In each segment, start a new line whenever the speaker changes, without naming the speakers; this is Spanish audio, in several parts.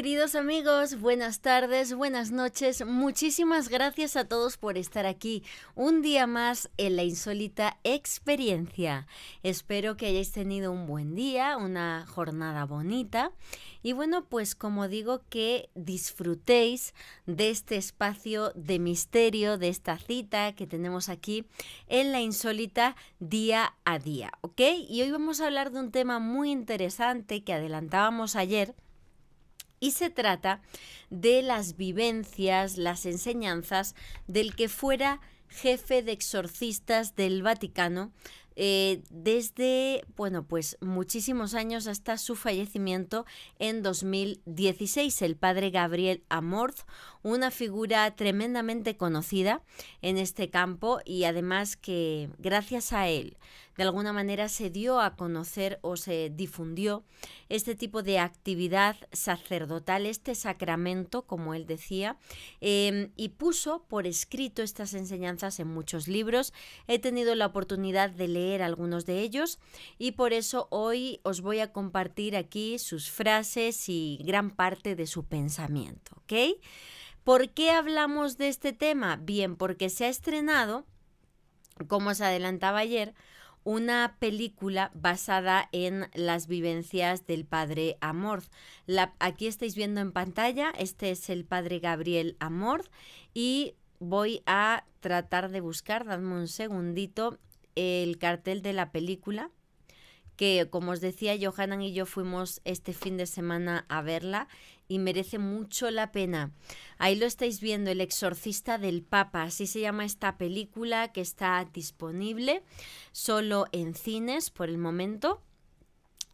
Queridos amigos, buenas tardes, buenas noches. Muchísimas gracias a todos por estar aquí un día más en la insólita experiencia. Espero que hayáis tenido un buen día, una jornada bonita y bueno, pues como digo que disfrutéis de este espacio de misterio, de esta cita que tenemos aquí en la insólita día a día, ¿ok? Y hoy vamos a hablar de un tema muy interesante que adelantábamos ayer y se trata de las vivencias, las enseñanzas del que fuera jefe de exorcistas del Vaticano eh, desde, bueno, pues muchísimos años hasta su fallecimiento en 2016, el padre Gabriel Amorth, una figura tremendamente conocida en este campo y además que gracias a él de alguna manera se dio a conocer o se difundió este tipo de actividad sacerdotal, este sacramento, como él decía, em, y puso por escrito estas enseñanzas en muchos libros. He tenido la oportunidad de leer algunos de ellos y por eso hoy os voy a compartir aquí sus frases y gran parte de su pensamiento, ¿ok? ¿Por qué hablamos de este tema? Bien, porque se ha estrenado, como os adelantaba ayer, una película basada en las vivencias del padre Amorth. La, aquí estáis viendo en pantalla, este es el padre Gabriel Amorth y voy a tratar de buscar, dadme un segundito, el cartel de la película que como os decía, Johanan y yo fuimos este fin de semana a verla y merece mucho la pena. Ahí lo estáis viendo, El exorcista del Papa, así se llama esta película que está disponible solo en cines por el momento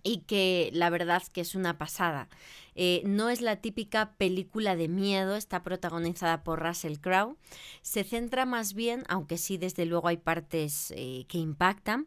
y que la verdad que es una pasada. Eh, no es la típica película de miedo, está protagonizada por Russell Crowe. Se centra más bien, aunque sí desde luego hay partes eh, que impactan,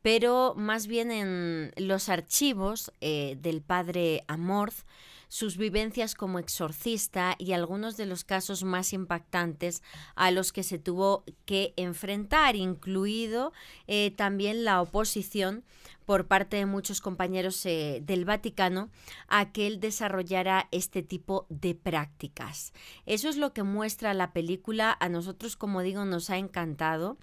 pero más bien en los archivos eh, del padre Amorth, sus vivencias como exorcista y algunos de los casos más impactantes a los que se tuvo que enfrentar, incluido eh, también la oposición por parte de muchos compañeros eh, del Vaticano a que él desarrollara este tipo de prácticas. Eso es lo que muestra la película. A nosotros, como digo, nos ha encantado.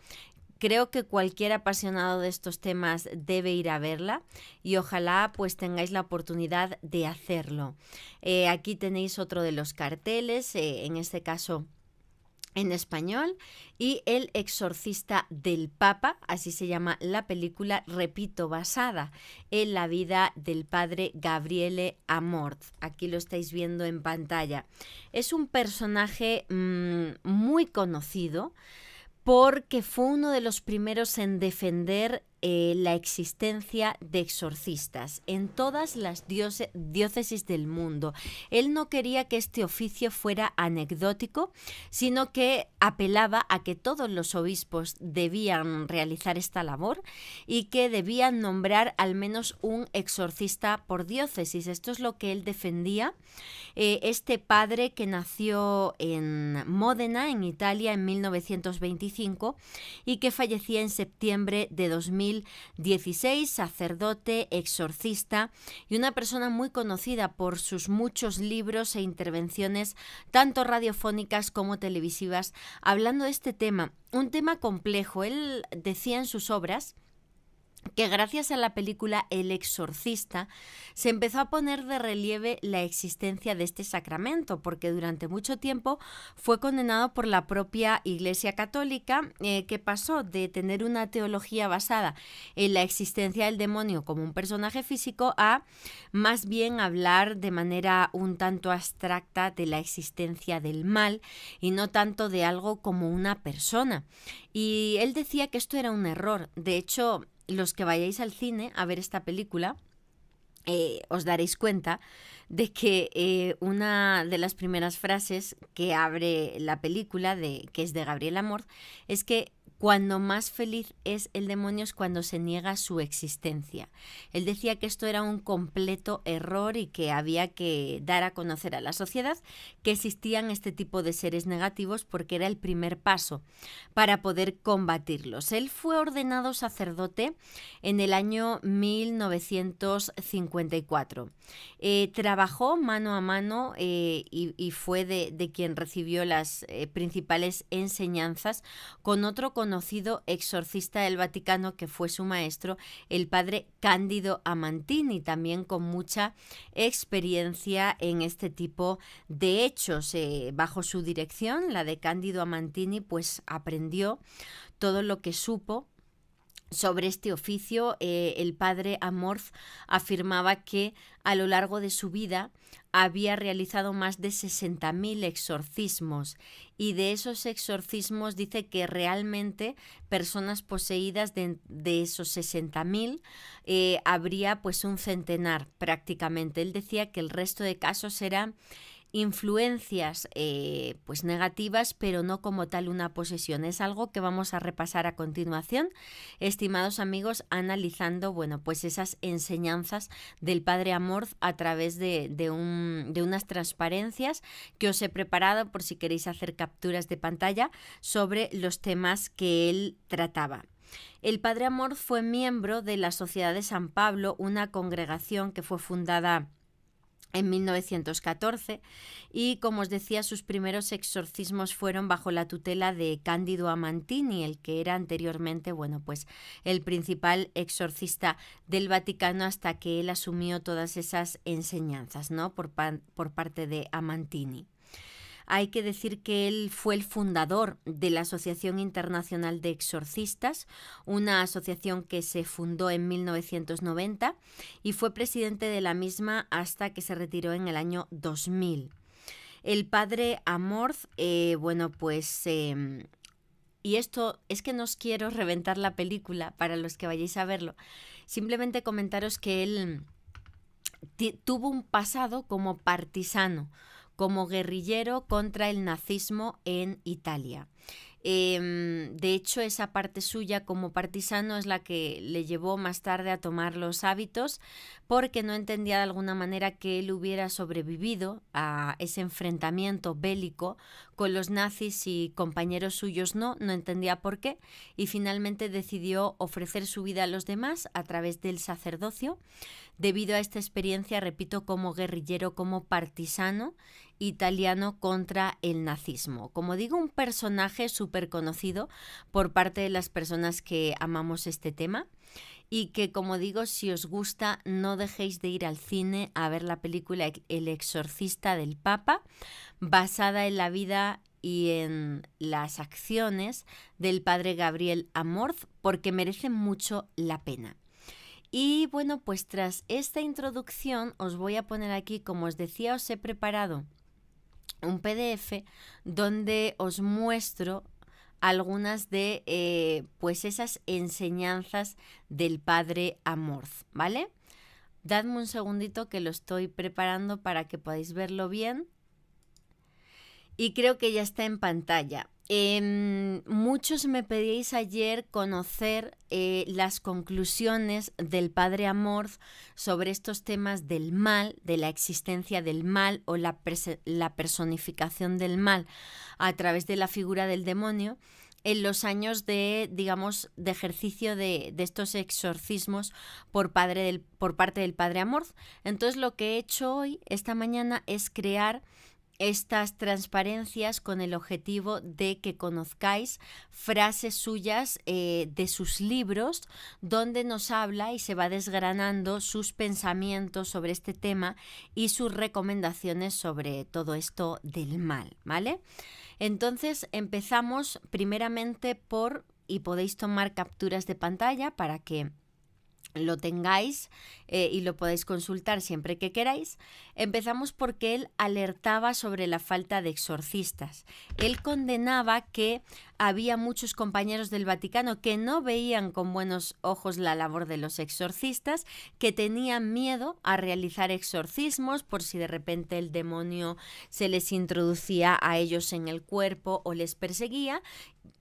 Creo que cualquier apasionado de estos temas debe ir a verla y ojalá pues tengáis la oportunidad de hacerlo. Eh, aquí tenéis otro de los carteles, eh, en este caso en español y El exorcista del Papa, así se llama la película, repito, basada en la vida del padre Gabriele Amort. Aquí lo estáis viendo en pantalla. Es un personaje mm, muy conocido porque fue uno de los primeros en defender eh, la existencia de exorcistas en todas las diócesis del mundo. Él no quería que este oficio fuera anecdótico, sino que apelaba a que todos los obispos debían realizar esta labor y que debían nombrar al menos un exorcista por diócesis. Esto es lo que él defendía. Eh, este padre que nació en Módena, en Italia, en 1925 y que fallecía en septiembre de 2000 2016, sacerdote, exorcista y una persona muy conocida por sus muchos libros e intervenciones, tanto radiofónicas como televisivas, hablando de este tema, un tema complejo. Él decía en sus obras, que gracias a la película El exorcista se empezó a poner de relieve la existencia de este sacramento, porque durante mucho tiempo fue condenado por la propia Iglesia Católica, eh, que pasó de tener una teología basada en la existencia del demonio como un personaje físico a más bien hablar de manera un tanto abstracta de la existencia del mal y no tanto de algo como una persona. Y él decía que esto era un error, de hecho, los que vayáis al cine a ver esta película, eh, os daréis cuenta de que eh, una de las primeras frases que abre la película, de, que es de Gabriel Amor, es que cuando más feliz es el demonio es cuando se niega su existencia. Él decía que esto era un completo error y que había que dar a conocer a la sociedad que existían este tipo de seres negativos porque era el primer paso para poder combatirlos. Él fue ordenado sacerdote en el año 1954. Eh, trabajó mano a mano eh, y, fue de, quien recibió las eh, principales enseñanzas con otro con conocido exorcista del Vaticano que fue su maestro, el padre Cándido Amantini, también con mucha experiencia en este tipo de hechos. Eh, bajo su dirección, la de Cándido Amantini, pues aprendió todo lo que supo sobre este oficio, eh, el padre Amorth afirmaba que a lo largo de su vida había realizado más de 60.000 exorcismos y de esos exorcismos dice que realmente personas poseídas de, esos 60.000 eh, habría pues un centenar prácticamente. Él decía que el resto de casos eran influencias eh, pues negativas, pero no como tal una posesión. Es algo que vamos a repasar a continuación, estimados amigos, analizando bueno, pues esas enseñanzas del Padre Amor a través de, de, de unas transparencias que os he preparado por si queréis hacer capturas de pantalla sobre los temas que él trataba. El Padre Amor fue miembro de la Sociedad de San Pablo, una congregación que fue fundada en 1914 y, como os decía, sus primeros exorcismos fueron bajo la tutela de Cándido Amantini, el que era anteriormente, bueno, pues el principal exorcista del Vaticano hasta que él asumió todas esas enseñanzas, ¿no? Por, por parte de Amantini. Hay que decir que él fue el fundador de la Asociación Internacional de Exorcistas, una asociación que se fundó en 1990 y fue presidente de la misma hasta que se retiró en el año 2000. El padre Amorth, eh, bueno, pues... Em, y esto es que no os quiero reventar la película para los que vayáis a verlo. Simplemente comentaros que él tuvo un pasado como partisano, como guerrillero contra el nazismo en Italia. Em, de hecho, esa parte suya como partisano es la que le llevó más tarde a tomar los hábitos porque no entendía de alguna manera que él hubiera sobrevivido a ese enfrentamiento bélico con los nazis y compañeros suyos no, no entendía por qué y finalmente decidió ofrecer su vida a los demás a través del sacerdocio debido a esta experiencia, repito, como guerrillero, como partisano italiano contra el nazismo. Como digo, un personaje súper conocido por parte de las personas que amamos este tema y que como digo, si os gusta, no dejéis de ir al cine a ver la película El exorcista del Papa, basada en la vida y en las acciones del padre Gabriel Amorth, porque merece mucho la pena. Y bueno, pues tras esta introducción os voy a poner aquí, como os decía, os he preparado un PDF donde os muestro algunas de eh, pues esas enseñanzas del padre Amorz, ¿vale? Dadme un segundito que lo estoy preparando para que podáis verlo bien. Y creo que ya está en pantalla. Em, muchos me pedíais ayer conocer eh, las conclusiones del padre Amor sobre estos temas del mal, de la existencia del mal o la, personificación del mal a través de la figura del demonio en los años de, digamos, de ejercicio de, estos exorcismos por, padre del, por parte del padre Amor. Entonces lo que he hecho hoy, esta mañana, es crear estas transparencias con el objetivo de que conozcáis frases suyas eh, de sus libros donde nos habla y se va desgranando sus pensamientos sobre este tema y sus recomendaciones sobre todo esto del mal, ¿vale? Entonces empezamos primeramente por, y podéis tomar capturas de pantalla para que lo tengáis eh, y lo podéis consultar siempre que queráis. Empezamos porque él alertaba sobre la falta de exorcistas. Él condenaba que había muchos compañeros del Vaticano que no veían con buenos ojos la labor de los exorcistas, que tenían miedo a realizar exorcismos por si de repente el demonio se les introducía a ellos en el cuerpo o les perseguía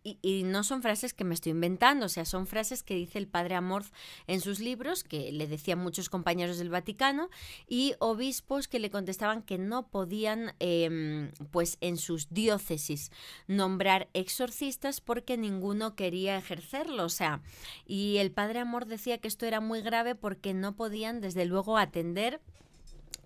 y, no son frases que me estoy inventando, o sea, son frases que dice el padre Amorth en sus libros, que le decían muchos compañeros del Vaticano, y obispos que le contestaban que no podían, em, pues en sus diócesis, nombrar exorcistas porque ninguno quería ejercerlo, o sea, y el padre Amorth decía que esto era muy grave porque no podían, desde luego, atender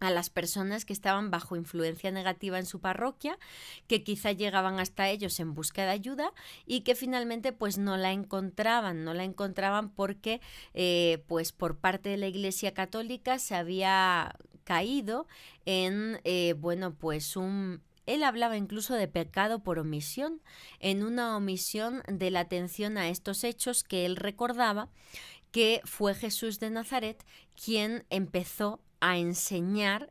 a las personas que estaban bajo influencia negativa en su parroquia, que quizá llegaban hasta ellos en busca de ayuda y que finalmente pues no la encontraban, no la encontraban porque eh, pues por parte de la Iglesia Católica se había caído en, eh, bueno, pues un él hablaba incluso de pecado por omisión, en una omisión de la atención a estos hechos que él recordaba que fue Jesús de Nazaret quien empezó a enseñar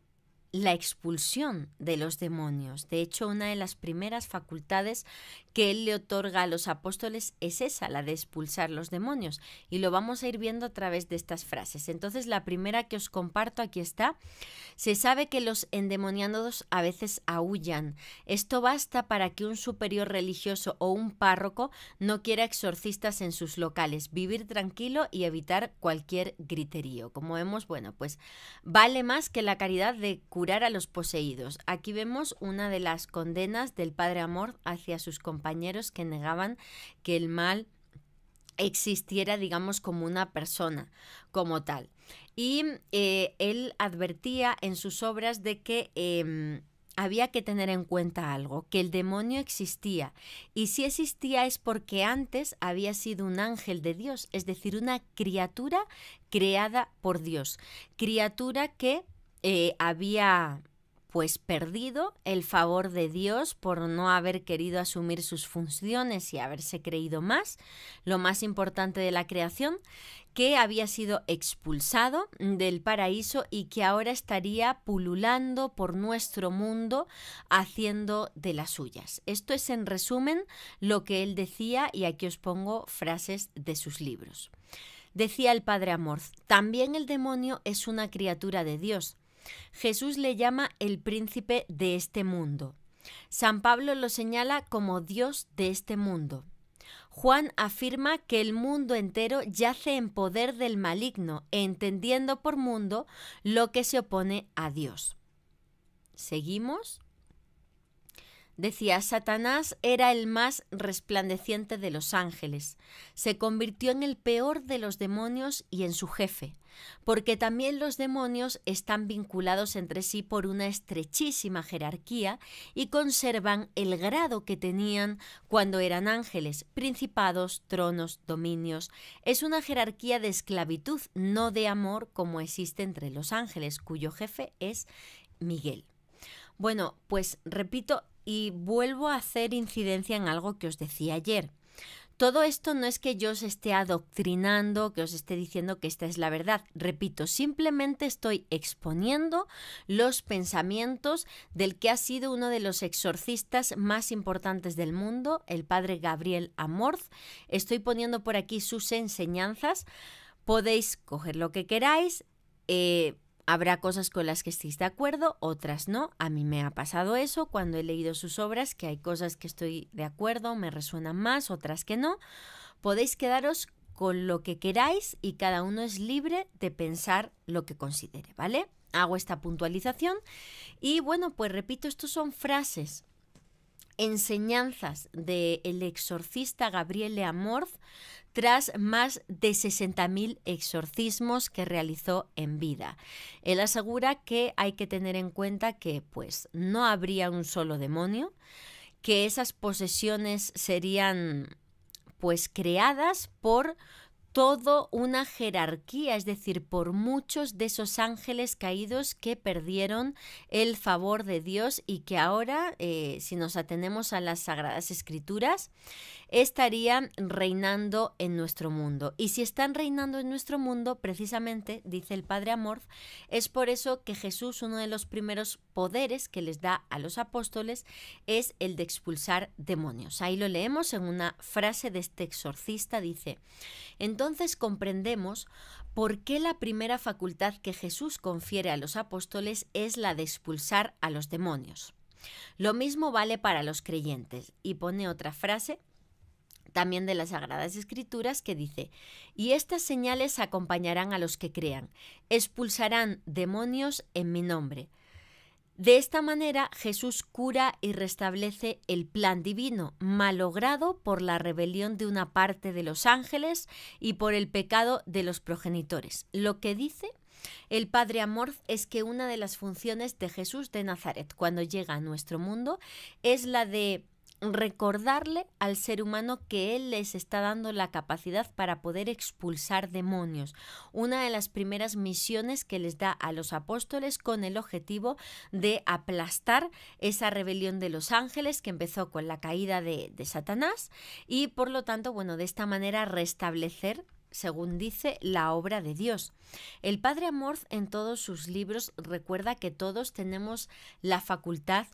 la expulsión de los demonios. De hecho, una de las primeras facultades que él le otorga a los apóstoles es esa, la de expulsar los demonios. Y lo vamos a ir viendo a través de estas frases. Entonces, la primera que os comparto aquí está. Se sabe que los endemoniados a veces aullan. Esto basta para que un superior religioso o un párroco no quiera exorcistas en sus locales. Vivir tranquilo y evitar cualquier griterío. Como vemos, bueno, pues vale más que la caridad de curar a los poseídos. Aquí vemos una de las condenas del Padre Amor hacia sus compañeros que negaban que el mal existiera, digamos, como una persona, como tal. Y eh, él advertía en sus obras de que... Em, había que tener en cuenta algo, que el demonio existía, y si existía es porque antes había sido un ángel de Dios, es decir, una criatura creada por Dios, criatura que eh, había pues perdido el favor de Dios por no haber querido asumir sus funciones y haberse creído más, lo más importante de la creación, que había sido expulsado del paraíso y que ahora estaría pululando por nuestro mundo haciendo de las suyas. Esto es en resumen lo que él decía y aquí os pongo frases de sus libros. Decía el padre Amor, también el demonio es una criatura de Dios, Jesús le llama el príncipe de este mundo. San Pablo lo señala como Dios de este mundo. Juan afirma que el mundo entero yace en poder del maligno, entendiendo por mundo lo que se opone a Dios. ¿Seguimos? Decía, Satanás era el más resplandeciente de los ángeles, se convirtió en el peor de los demonios y en su jefe, porque también los demonios están vinculados entre sí por una estrechísima jerarquía y conservan el grado que tenían cuando eran ángeles, principados, tronos, dominios. Es una jerarquía de esclavitud, no de amor como existe entre los ángeles, cuyo jefe es Miguel. Bueno, pues repito, y vuelvo a hacer incidencia en algo que os decía ayer. Todo esto no es que yo os esté adoctrinando, que os esté diciendo que esta es la verdad. Repito, simplemente estoy exponiendo los pensamientos del que ha sido uno de los exorcistas más importantes del mundo, el padre Gabriel Amorz. Estoy poniendo por aquí sus enseñanzas. Podéis coger lo que queráis. Eh, Habrá cosas con las que estéis de acuerdo, otras no. A mí me ha pasado eso cuando he leído sus obras, que hay cosas que estoy de acuerdo, me resuenan más, otras que no. Podéis quedaros con lo que queráis y cada uno es libre de pensar lo que considere, ¿vale? Hago esta puntualización y bueno, pues repito, estos son frases, enseñanzas del exorcista Gabriel Amorth tras más de 60.000 exorcismos que realizó en vida. Él asegura que hay que tener en cuenta que pues no habría un solo demonio, que esas posesiones serían pues creadas por toda una jerarquía, es decir, por muchos de esos ángeles caídos que perdieron el favor de Dios y que ahora, eh, si nos atenemos a las Sagradas Escrituras, estarían reinando en nuestro mundo. Y si están reinando en nuestro mundo, precisamente, dice el Padre Amor, es por eso que Jesús, uno de los primeros poderes que les da a los apóstoles, es el de expulsar demonios. Ahí lo leemos en una frase de este exorcista, dice, entonces comprendemos por qué la primera facultad que Jesús confiere a los apóstoles es la de expulsar a los demonios. Lo mismo vale para los creyentes. Y pone otra frase también de las Sagradas Escrituras que dice, y estas señales acompañarán a los que crean, expulsarán demonios en mi nombre, de esta manera Jesús cura y restablece el plan divino, malogrado por la rebelión de una parte de los ángeles y por el pecado de los progenitores. Lo que dice el padre Amor es que una de las funciones de Jesús de Nazaret cuando llega a nuestro mundo es la de recordarle al ser humano que Él les está dando la capacidad para poder expulsar demonios, una de las primeras misiones que les da a los apóstoles con el objetivo de aplastar esa rebelión de los ángeles que empezó con la caída de, Satanás y por lo tanto, bueno, de esta manera restablecer según dice la obra de Dios. El padre Amorth en todos sus libros recuerda que todos tenemos la facultad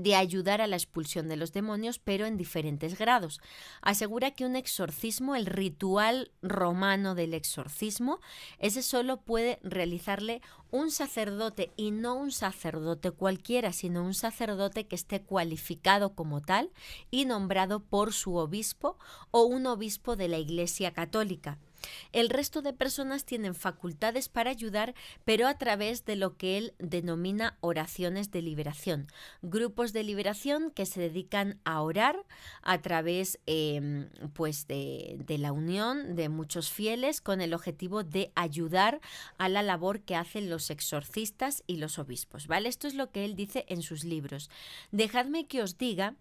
de ayudar a la expulsión de los demonios, pero en diferentes grados. Asegura que un exorcismo, el ritual romano del exorcismo, ese solo puede realizarle un sacerdote y no un sacerdote cualquiera, sino un sacerdote que esté cualificado como tal y nombrado por su obispo o un obispo de la Iglesia Católica. El resto de personas tienen facultades para ayudar, pero a través de lo que él denomina oraciones de liberación, grupos de liberación que se dedican a orar a través em, pues de, la unión de muchos fieles con el objetivo de ayudar a la labor que hacen los exorcistas y los obispos. ¿vale? Esto es lo que él dice en sus libros. Dejadme que os diga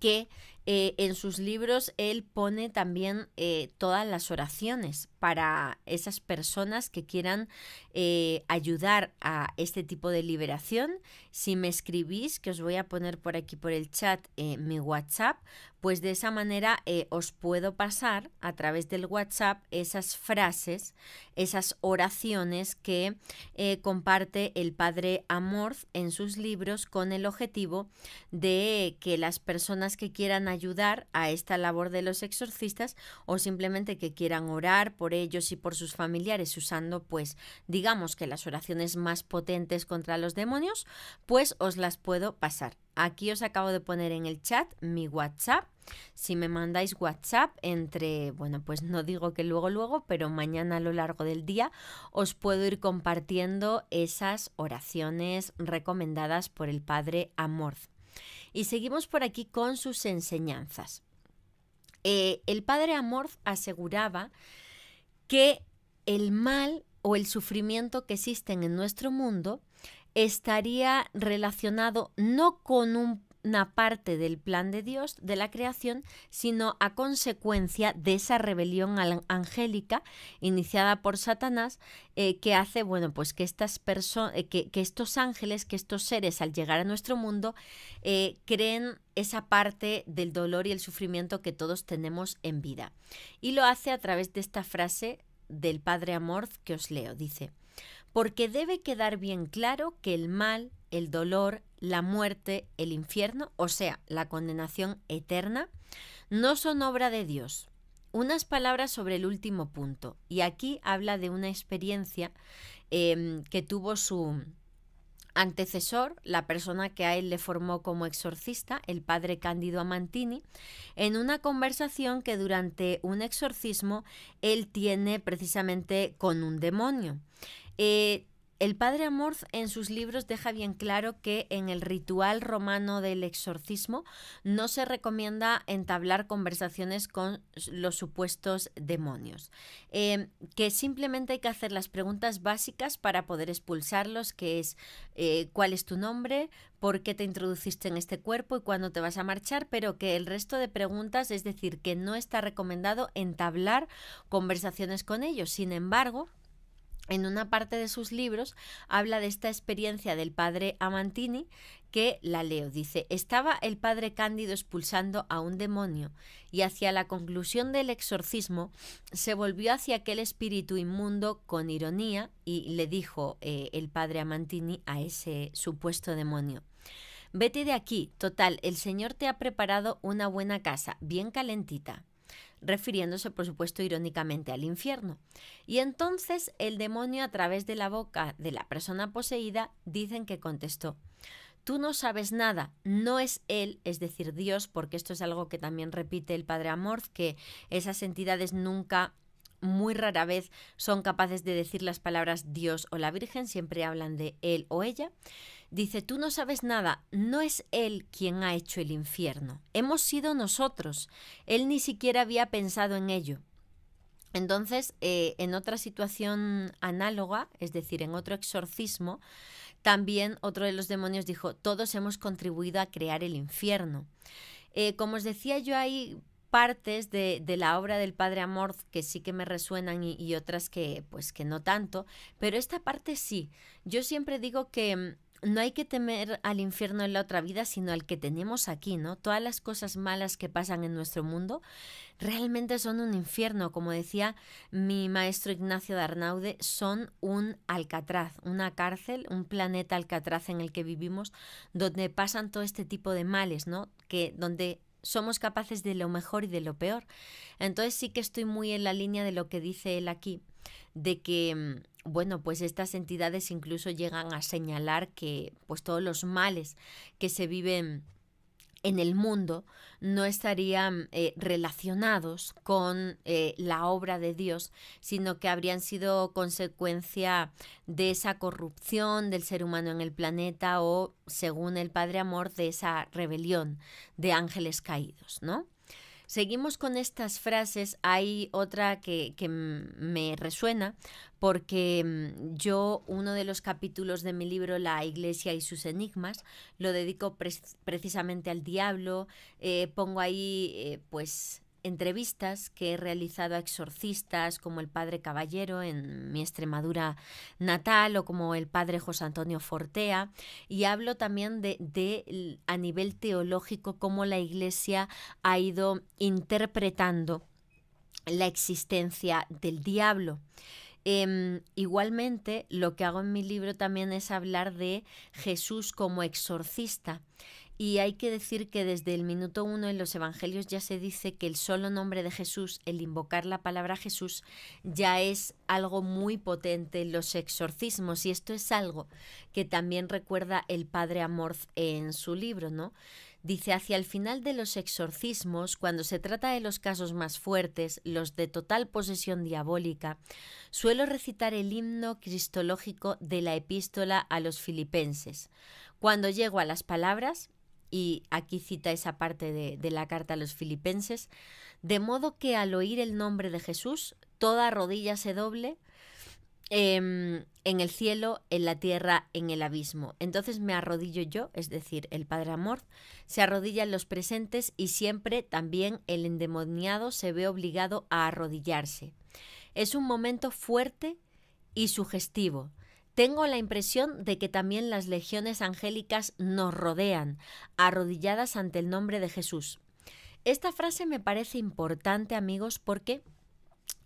que eh, en sus libros él pone también eh, todas las oraciones para esas personas que quieran eh, ayudar a este tipo de liberación. Si me escribís, que os voy a poner por aquí por el chat mi WhatsApp, pues de esa manera os puedo pasar a través del WhatsApp esas frases, esas oraciones que comparte el padre amor en sus libros con el objetivo de que las personas que quieran ayudar ayudar a esta labor de los exorcistas o simplemente que quieran orar por ellos y por sus familiares usando pues digamos que las oraciones más potentes contra los demonios, pues os las puedo pasar. Aquí os acabo de poner en el chat mi WhatsApp. Si me mandáis WhatsApp entre, bueno, pues no digo que luego, luego, pero mañana a lo largo del día os puedo ir compartiendo esas oraciones recomendadas por el Padre Amor y seguimos por aquí con sus enseñanzas. Eh, el padre Amorth aseguraba que el mal o el sufrimiento que existen en nuestro mundo estaría relacionado no con un una parte del plan de Dios, de la creación, sino a consecuencia de esa rebelión angélica iniciada por Satanás, eh, que hace, bueno, pues que estas personas, eh, que, estos ángeles, que estos seres al llegar a nuestro mundo, eh, creen esa parte del dolor y el sufrimiento que todos tenemos en vida. Y lo hace a través de esta frase del Padre Amor que os leo. Dice, porque debe quedar bien claro que el mal, el dolor, la muerte, el infierno, o sea, la condenación eterna, no son obra de Dios. Unas palabras sobre el último punto, y aquí habla de una experiencia em, que tuvo su, antecesor, la persona que a él le formó como exorcista, el padre Cándido Amantini, en una conversación que durante un exorcismo él tiene precisamente con un demonio. Eh, el padre Amorth en sus libros deja bien claro que en el ritual romano del exorcismo no se recomienda entablar conversaciones con los supuestos demonios, em, que simplemente hay que hacer las preguntas básicas para poder expulsarlos, que es eh, cuál es tu nombre, por qué te introduciste en este cuerpo y cuándo te vas a marchar, pero que el resto de preguntas, es decir, que no está recomendado entablar conversaciones con ellos. Sin embargo, en una parte de sus libros habla de esta experiencia del padre Amantini que la leo. Dice, estaba el padre Cándido expulsando a un demonio y hacia la conclusión del exorcismo se volvió hacia aquel espíritu inmundo con ironía y le dijo eh, el padre Amantini a ese supuesto demonio. Vete de aquí, total, el Señor te ha preparado una buena casa, bien calentita refiriéndose por supuesto irónicamente al infierno. Y entonces el demonio a través de la boca de la persona poseída dicen que contestó, tú no sabes nada, no es Él, es decir, Dios, porque esto es algo que también repite el Padre Amor que esas entidades nunca muy rara vez son capaces de decir las palabras Dios o la Virgen, siempre hablan de él o ella. Dice, tú no sabes nada, no es Él quien ha hecho el infierno, hemos sido nosotros, Él ni siquiera había pensado en ello. Entonces, eh, en otra situación análoga, es decir, en otro exorcismo, también otro de los demonios dijo, todos hemos contribuido a crear el infierno. Eh, como os decía yo, ahí, partes de, de, la obra del padre amor que sí que me resuenan y, otras que pues que no tanto, pero esta parte sí. Yo siempre digo que mm, no hay que temer al infierno en la otra vida, sino al que tenemos aquí, ¿no? Todas las cosas malas que pasan en nuestro mundo realmente son un infierno, como decía mi maestro Ignacio de Arnaude, son un alcatraz, una cárcel, un planeta alcatraz en el que vivimos, donde pasan todo este tipo de males, ¿no? Que donde somos capaces de lo mejor y de lo peor. Entonces sí que estoy muy en la línea de lo que dice él aquí, de que, mm, bueno, pues estas entidades incluso llegan a señalar que, pues todos los males que se viven en el mundo no estarían eh, relacionados con eh, la obra de Dios, sino que habrían sido consecuencia de esa corrupción del ser humano en el planeta o, según el Padre Amor, de esa rebelión de ángeles caídos, ¿no? Seguimos con estas frases. Hay otra que, me resuena porque yo uno de los capítulos de mi libro La Iglesia y sus enigmas lo dedico precisamente al diablo. Eh, pongo ahí eh, pues entrevistas que he realizado a exorcistas como el padre Caballero en mi Extremadura natal o como el padre José Antonio Fortea y hablo también de, a nivel teológico cómo la Iglesia ha ido interpretando la existencia del diablo. Em, igualmente, lo que hago en mi libro también es hablar de Jesús como exorcista. Y hay que decir que desde el minuto uno en los Evangelios ya se dice que el solo nombre de Jesús, el invocar la palabra Jesús, ya es algo muy potente en los exorcismos. Y esto es algo que también recuerda el padre Amorz en su libro, ¿no? Dice, hacia el final de los exorcismos, cuando se trata de los casos más fuertes, los de total posesión diabólica, suelo recitar el himno cristológico de la epístola a los filipenses. Cuando llego a las palabras, y aquí cita esa parte de, la carta a los filipenses, de modo que al oír el nombre de Jesús, toda rodilla se doble em, en el cielo, en la tierra, en el abismo. Entonces me arrodillo yo, es decir, el Padre Amor, se arrodilla en los presentes y siempre también el endemoniado se ve obligado a arrodillarse. Es un momento fuerte y sugestivo, tengo la impresión de que también las legiones angélicas nos rodean, arrodilladas ante el nombre de Jesús. Esta frase me parece importante, amigos, porque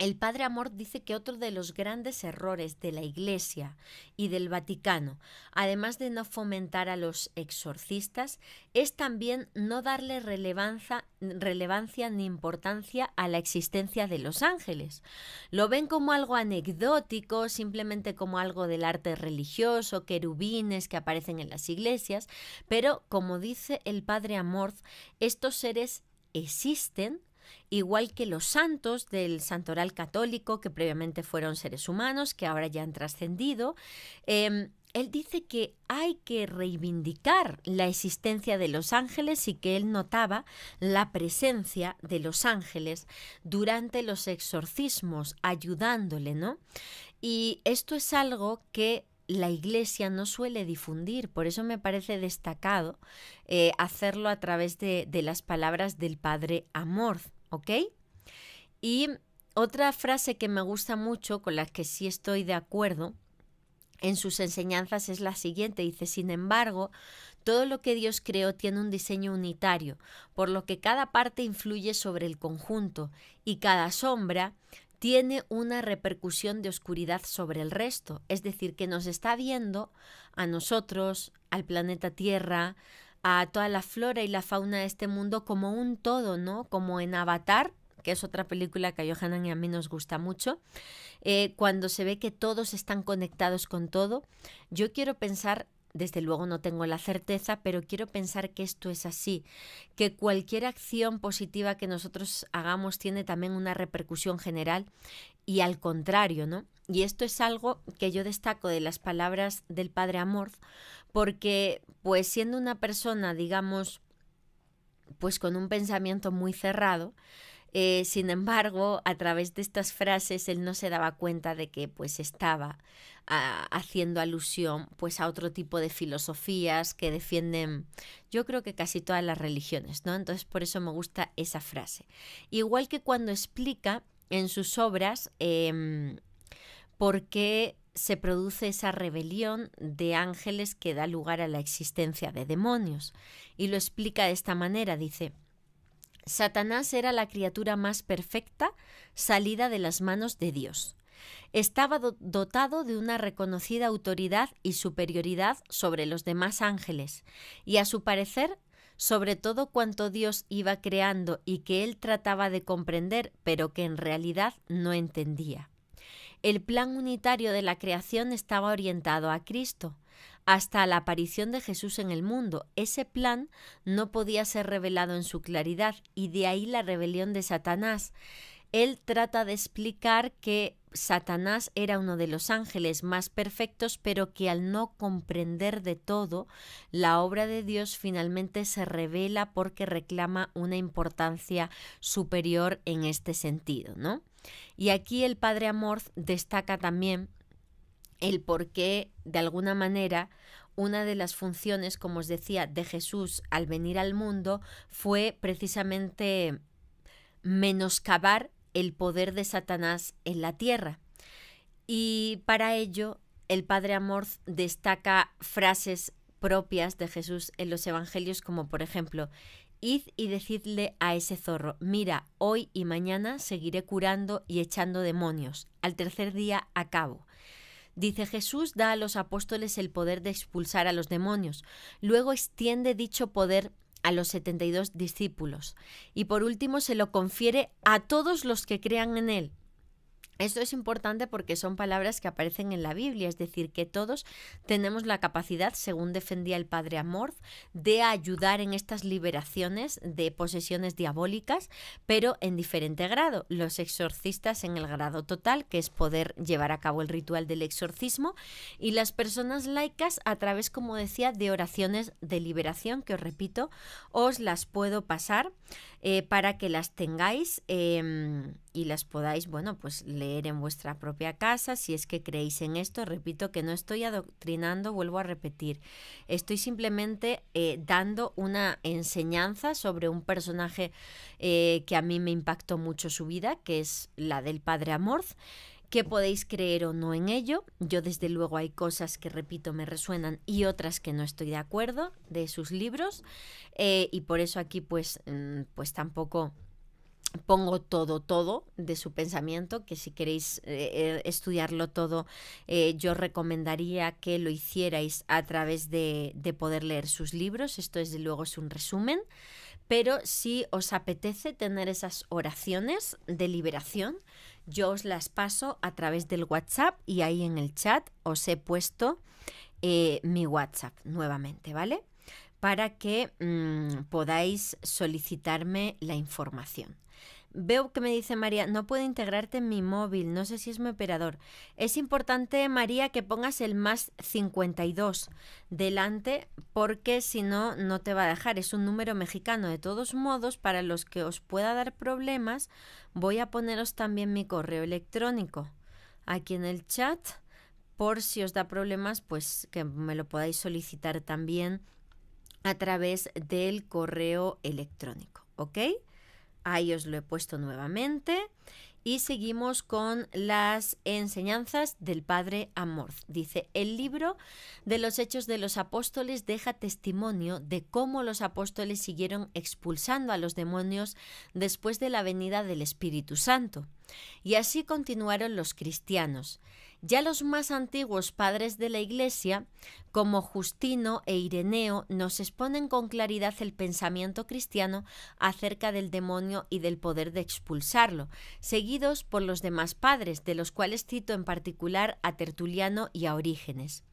el Padre Amor dice que otro de los grandes errores de la Iglesia y del Vaticano, además de no fomentar a los exorcistas, es también no darle relevancia, ni importancia a la existencia de los ángeles. Lo ven como algo anecdótico, simplemente como algo del arte religioso, querubines que aparecen en las iglesias, pero como dice el Padre Amor, estos seres existen igual que los santos del santoral católico, que previamente fueron seres humanos, que ahora ya han trascendido. Em, él dice que hay que reivindicar la existencia de los ángeles y que él notaba la presencia de los ángeles durante los exorcismos, ayudándole, Y esto es algo que la iglesia no suele difundir, por eso me parece destacado eh, hacerlo a través de, de las palabras del padre Amorth. ¿Ok? Y otra frase que me gusta mucho, con la que sí estoy de acuerdo en sus enseñanzas, es la siguiente. Dice, sin embargo, todo lo que Dios creó tiene un diseño unitario, por lo que cada parte influye sobre el conjunto y cada sombra tiene una repercusión de oscuridad sobre el resto, es decir, que nos está viendo a nosotros, al planeta Tierra, a toda la flora y la fauna de este mundo como un todo, ¿no? Como en Avatar, que es otra película que a Johanan y a mí nos gusta mucho, eh, cuando se ve que todos están conectados con todo, yo quiero pensar, desde luego no tengo la certeza, pero quiero pensar que esto es así, que cualquier acción positiva que nosotros hagamos tiene también una repercusión general y al contrario, ¿no? Y esto es algo que yo destaco de las palabras del padre Amor, porque pues siendo una persona, digamos, pues con un pensamiento muy cerrado, eh, sin embargo, a través de estas frases él no se daba cuenta de que pues estaba ah, haciendo alusión pues a otro tipo de filosofías que defienden yo creo que casi todas las religiones, ¿no? Entonces por eso me gusta esa frase. Igual que cuando explica en sus obras porque em, por qué se produce esa rebelión de ángeles que da lugar a la existencia de demonios. Y lo explica de esta manera, dice, Satanás era la criatura más perfecta salida de las manos de Dios. Estaba dotado de una reconocida autoridad y superioridad sobre los demás ángeles, y a su parecer sobre todo cuanto Dios iba creando y que él trataba de comprender, pero que en realidad no entendía. El plan unitario de la creación estaba orientado a Cristo. Hasta la aparición de Jesús en el mundo, ese plan no podía ser revelado en su claridad y de ahí la rebelión de Satanás. Él trata de explicar que Satanás era uno de los ángeles más perfectos, pero que al no comprender de todo, la obra de Dios finalmente se revela porque reclama una importancia superior en este sentido, ¿no? Y aquí el padre Amorth destaca también el por qué, de alguna manera, una de las funciones, como os decía, de Jesús al venir al mundo fue precisamente menoscabar el poder de Satanás en la tierra. Y para ello, el Padre Amor destaca frases propias de Jesús en los Evangelios, como por ejemplo, Id y decidle a ese zorro, mira, hoy y mañana seguiré curando y echando demonios, al tercer día acabo. Dice Jesús da a los apóstoles el poder de expulsar a los demonios, luego extiende dicho poder a los 72 discípulos y por último se lo confiere a todos los que crean en Él. Esto es importante porque son palabras que aparecen en la Biblia, es decir, que todos tenemos la capacidad, según defendía el padre Amorth, de ayudar en estas liberaciones de posesiones diabólicas, pero en diferente grado. Los exorcistas en el grado total, que es poder llevar a cabo el ritual del exorcismo, y las personas laicas a través, como decía, de oraciones de liberación, que os repito, os las puedo pasar eh, para que las tengáis. Em, y las podáis, bueno, pues leer en vuestra propia casa si es que creéis en esto. Repito que no estoy adoctrinando, vuelvo a repetir, estoy simplemente eh, dando una enseñanza sobre un personaje eh, que a mí me impactó mucho su vida, que es la del padre Amorth, que podéis creer o no en ello. Yo desde luego hay cosas que, repito, me resuenan y otras que no estoy de acuerdo de sus libros. Eh, y por eso aquí pues, mm, pues tampoco pongo todo, todo de su pensamiento, que si queréis eh, eh, estudiarlo todo, eh, yo recomendaría que lo hicierais a través de, poder leer sus libros, esto desde luego es un resumen, pero si os apetece tener esas oraciones de liberación, yo os las paso a través del WhatsApp y ahí en el chat os he puesto mi WhatsApp nuevamente, ¿vale? Para que mm, podáis solicitarme la información. Veo que me dice María, no puedo integrarte en mi móvil, no sé si es mi operador. Es importante, María, que pongas el más 52 delante porque si no, no te va a dejar. Es un número mexicano. De todos modos, para los que os pueda dar problemas, voy a poneros también mi correo electrónico aquí en el chat por si os da problemas, pues que me lo podáis solicitar también a través del correo electrónico. ¿Ok? Ahí os lo he puesto nuevamente. Y seguimos con las enseñanzas del padre Amor. Dice, el libro de los Hechos de los Apóstoles deja testimonio de cómo los apóstoles siguieron expulsando a los demonios después de la venida del Espíritu Santo. Y así continuaron los cristianos. Ya los más antiguos padres de la Iglesia, como Justino e Ireneo, nos exponen con claridad el pensamiento cristiano acerca del demonio y del poder de expulsarlo, seguidos por los demás padres, de los cuales cito en particular a Tertuliano y a Orígenes.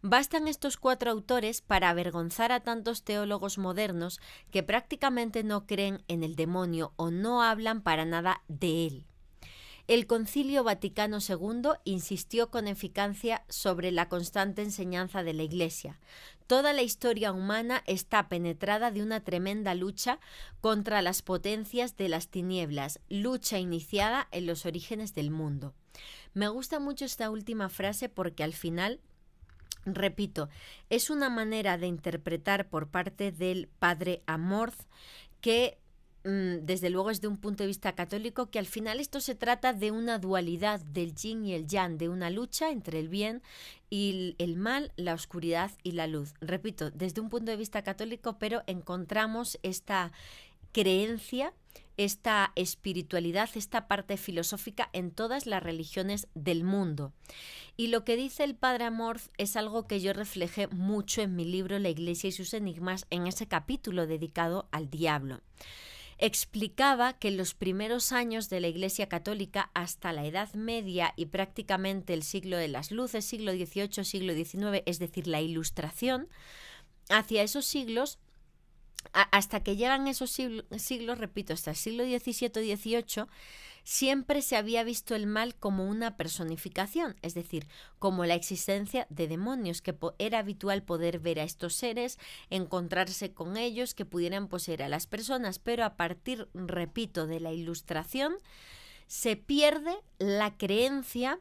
Bastan estos cuatro autores para avergonzar a tantos teólogos modernos que prácticamente no creen en el demonio o no hablan para nada de él el Concilio Vaticano II insistió con eficacia sobre la constante enseñanza de la Iglesia. Toda la historia humana está penetrada de una tremenda lucha contra las potencias de las tinieblas, lucha iniciada en los orígenes del mundo. Me gusta mucho esta última frase porque al final Repito, es una manera de interpretar por parte del padre Amorth que Mm, desde luego desde un punto de vista católico, que al final esto se trata de una dualidad del yin y el yang, de una lucha entre el bien y el mal, la oscuridad y la luz. Repito, desde un punto de vista católico, pero encontramos esta creencia, esta espiritualidad, esta parte filosófica en todas las religiones del mundo. Y lo que dice el padre Amorth es algo que yo refleje mucho en mi libro La Iglesia y sus Enigmas, en ese capítulo dedicado al diablo explicaba que en los primeros años de la Iglesia Católica hasta la Edad Media y prácticamente el siglo de las luces, siglo XVIII, siglo XIX, es decir, la Ilustración, hacia esos siglos hasta que llegan esos siglos, repito, hasta el siglo XVII, XVIII, siempre se había visto el mal como una personificación, es decir, como la existencia de demonios, que era habitual poder ver a estos seres, encontrarse con ellos, que pudieran poseer a las personas, pero a partir, repito, de la ilustración, se pierde la creencia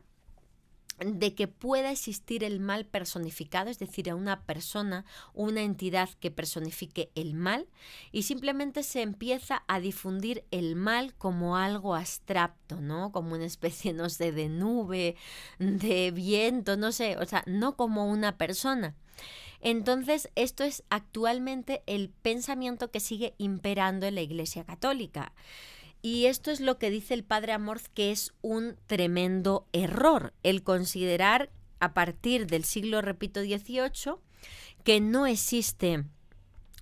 de que pueda existir el mal personificado, es decir, a una persona, una entidad que personifique el mal, y simplemente se empieza a difundir el mal como algo abstracto, ¿no? Como una especie, no sé, de nube, de viento, no sé, o sea, no como una persona. Entonces, esto es actualmente el pensamiento que sigue imperando en la Iglesia Católica. Y esto es lo que dice el padre Amorz que es un tremendo error, el considerar a partir del siglo, repito, XVIII, que no existe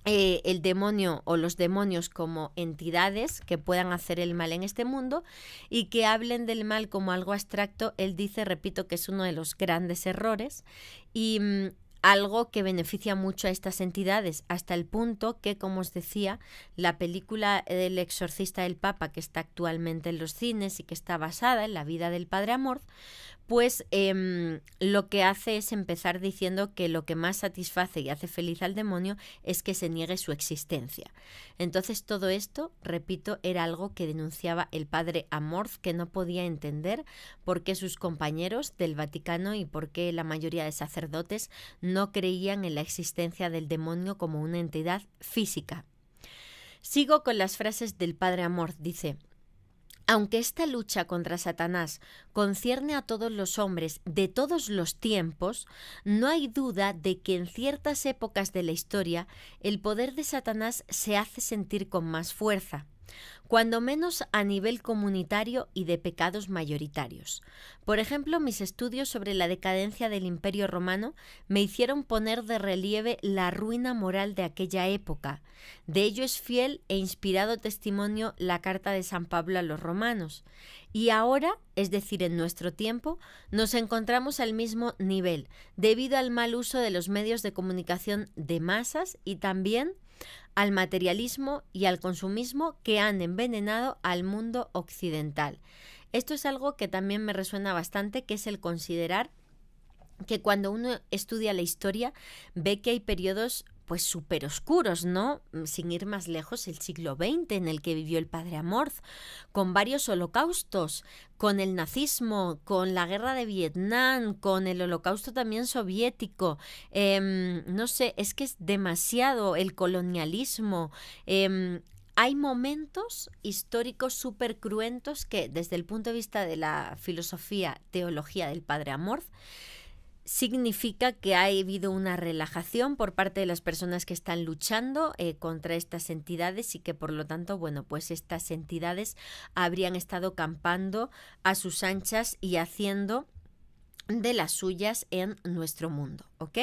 eh, el demonio o los demonios como entidades que puedan hacer el mal en este mundo y que hablen del mal como algo abstracto, él dice, repito, que es uno de los grandes errores. Y mm, algo que beneficia mucho a estas entidades, hasta el punto que, como os decía, la película del exorcista del Papa, que está actualmente en los cines y que está basada en la vida del Padre Amor, pues em, lo que hace es empezar diciendo que lo que más satisface y hace feliz al demonio es que se niegue su existencia. Entonces todo esto, repito, era algo que denunciaba el padre Amorth que no podía entender por qué sus compañeros del Vaticano y por qué la mayoría de sacerdotes no creían en la existencia del demonio como una entidad física. Sigo con las frases del padre Amorth, dice aunque esta lucha contra Satanás concierne a todos los hombres de todos los tiempos, no hay duda de que en ciertas épocas de la historia el poder de Satanás se hace sentir con más fuerza cuando menos a nivel comunitario y de pecados mayoritarios. Por ejemplo, mis estudios sobre la decadencia del Imperio romano me hicieron poner de relieve la ruina moral de aquella época. De ello es fiel e inspirado testimonio la carta de San Pablo a los romanos. Y ahora, es decir, en nuestro tiempo, nos encontramos al mismo nivel, debido al mal uso de los medios de comunicación de masas y también al materialismo y al consumismo que han envenenado al mundo occidental. Esto es algo que también me resuena bastante, que es el considerar que cuando uno estudia la historia ve que hay periodos pues súper oscuros, ¿no? Mm, sin ir más lejos, el siglo XX en el que vivió el padre Amorth, con varios holocaustos, con el nazismo, con la guerra de Vietnam, con el holocausto también soviético. Em, no sé, es que es demasiado el colonialismo. Em, hay momentos históricos súper cruentos que desde el punto de vista de la filosofía, teología del padre Amorth, significa que ha habido una relajación por parte de las personas que están luchando eh, contra estas entidades y que por lo tanto, bueno, pues estas entidades habrían estado campando a sus anchas y haciendo de las suyas en nuestro mundo, ¿ok?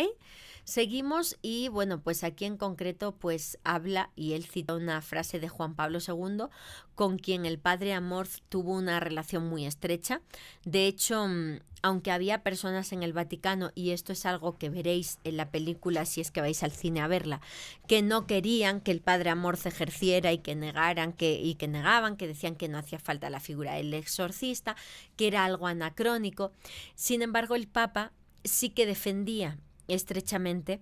Seguimos y bueno, pues aquí en concreto pues habla y él cita una frase de Juan Pablo II con quien el padre amor tuvo una relación muy estrecha. De hecho, mm, aunque había personas en el Vaticano, y esto es algo que veréis en la película si es que vais al cine a verla, que no querían que el padre amor se ejerciera y que negaran que, y que negaban, que decían que no hacía falta la figura del exorcista, que era algo anacrónico. Sin embargo, el Papa sí que defendía estrechamente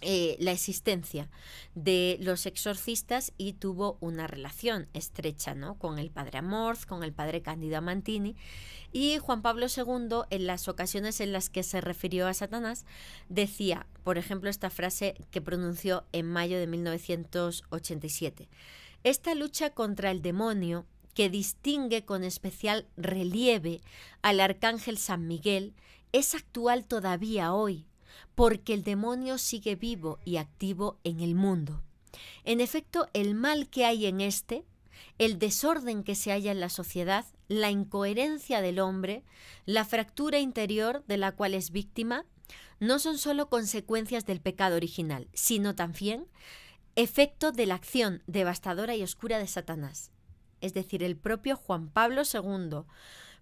eh, la existencia de los exorcistas y tuvo una relación estrecha ¿no? con el padre Amorz, con el padre Cándido Amantini y Juan Pablo II en las ocasiones en las que se refirió a Satanás decía, por ejemplo, esta frase que pronunció en mayo de 1987, esta lucha contra el demonio que distingue con especial relieve al arcángel San Miguel es actual todavía hoy porque el demonio sigue vivo y activo en el mundo. En efecto, el mal que hay en este, el desorden que se halla en la sociedad, la incoherencia del hombre, la fractura interior de la cual es víctima, no son solo consecuencias del pecado original, sino también efecto de la acción devastadora y oscura de Satanás. Es decir, el propio Juan Pablo II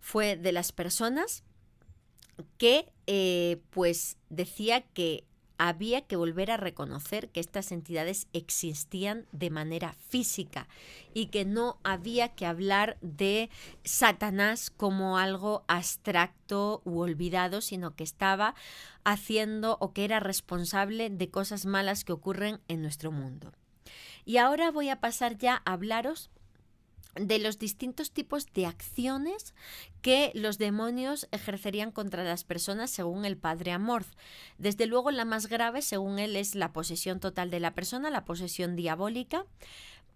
fue de las personas que eh, pues decía que había que volver a reconocer que estas entidades existían de manera física y que no había que hablar de Satanás como algo abstracto u olvidado, sino que estaba haciendo o que era responsable de cosas malas que ocurren en nuestro mundo. Y ahora voy a pasar ya a hablaros de los distintos tipos de acciones que los demonios ejercerían contra las personas según el padre Amorth. Desde luego la más grave según él es la posesión total de la persona, la posesión diabólica,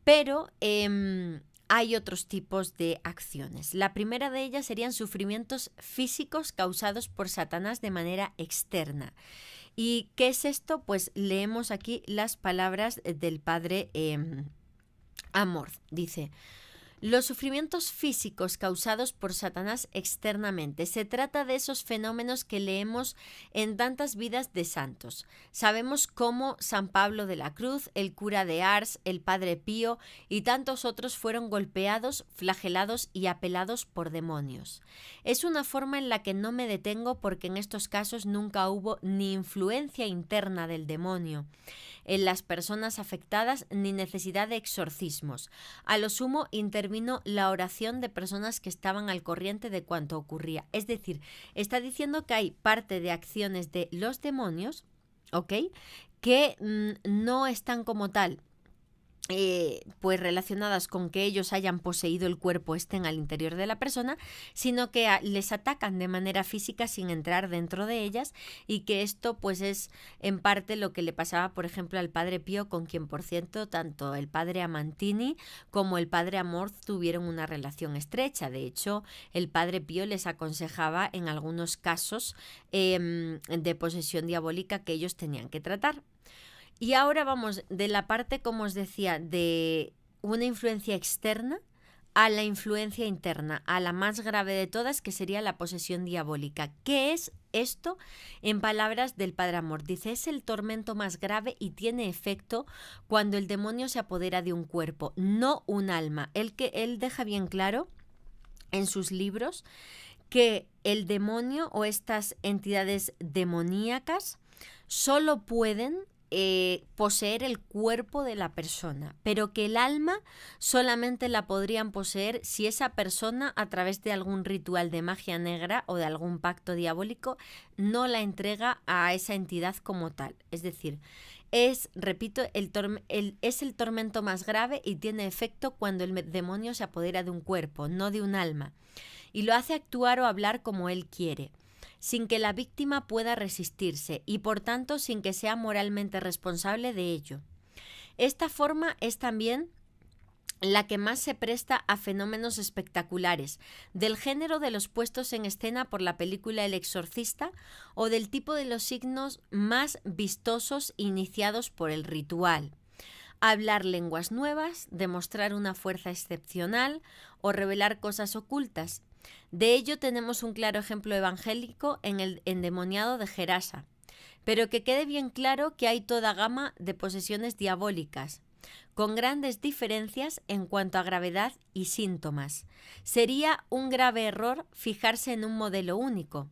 pero em, hay otros tipos de acciones. La primera de ellas serían sufrimientos físicos causados por Satanás de manera externa. ¿Y qué es esto? Pues leemos aquí las palabras del padre em, Amor Amorth. Dice, los sufrimientos físicos causados por Satanás externamente. Se trata de esos fenómenos que leemos en tantas vidas de santos. Sabemos cómo San Pablo de la Cruz, el cura de Ars, el padre Pío y tantos otros fueron golpeados, flagelados y apelados por demonios. Es una forma en la que no me detengo porque en estos casos nunca hubo ni influencia interna del demonio en las personas afectadas ni necesidad de exorcismos. A lo sumo la oración de personas que estaban al corriente de cuanto ocurría. Es decir, está diciendo que hay parte de acciones de los demonios, ¿ok? Que mm, no están como tal eh, pues relacionadas con que ellos hayan poseído el cuerpo estén al interior de la persona, sino que les atacan de manera física sin entrar dentro de ellas y que esto pues es en parte lo que le pasaba por ejemplo al padre Pío con quien por cierto tanto el padre Amantini como el padre Amorth tuvieron una relación estrecha, de hecho el padre Pío les aconsejaba en algunos casos em, de posesión diabólica que ellos tenían que tratar. Y ahora vamos de la parte, como os decía, de una influencia externa a la influencia interna, a la más grave de todas, que sería la posesión diabólica. ¿Qué es esto? En palabras del Padre Amor, dice, es el tormento más grave y tiene efecto cuando el demonio se apodera de un cuerpo, no un alma. El que él deja bien claro en sus libros que el demonio o estas entidades demoníacas solo pueden eh, poseer el cuerpo de la persona, pero que el alma solamente la podrían poseer si esa persona, a través de algún ritual de magia negra o de algún pacto diabólico, no la entrega a esa entidad como tal. Es decir, es, repito, es el tormento más grave y tiene efecto cuando el demonio se apodera de un cuerpo, no de un alma, y lo hace actuar o hablar como él quiere sin que la víctima pueda resistirse y por tanto sin que sea moralmente responsable de ello. Esta forma es también la que más se presta a fenómenos espectaculares, del género de los puestos en escena por la película El exorcista o del tipo de los signos más vistosos iniciados por el ritual. Hablar lenguas nuevas, demostrar una fuerza excepcional o revelar cosas ocultas, de ello tenemos un claro ejemplo evangélico en el endemoniado de Gerasa. Pero que quede bien claro que hay toda gama de posesiones diabólicas, con grandes diferencias en cuanto a gravedad y síntomas. Sería un grave error fijarse en un modelo único.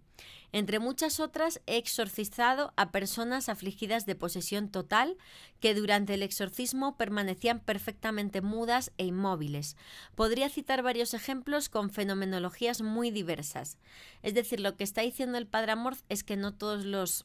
Entre muchas otras, he exorcizado a personas afligidas de posesión total que durante el exorcismo permanecían perfectamente mudas e inmóviles. Podría citar varios ejemplos con fenomenologías muy diversas. Es decir, lo que está diciendo el padre Amorth es que no todos los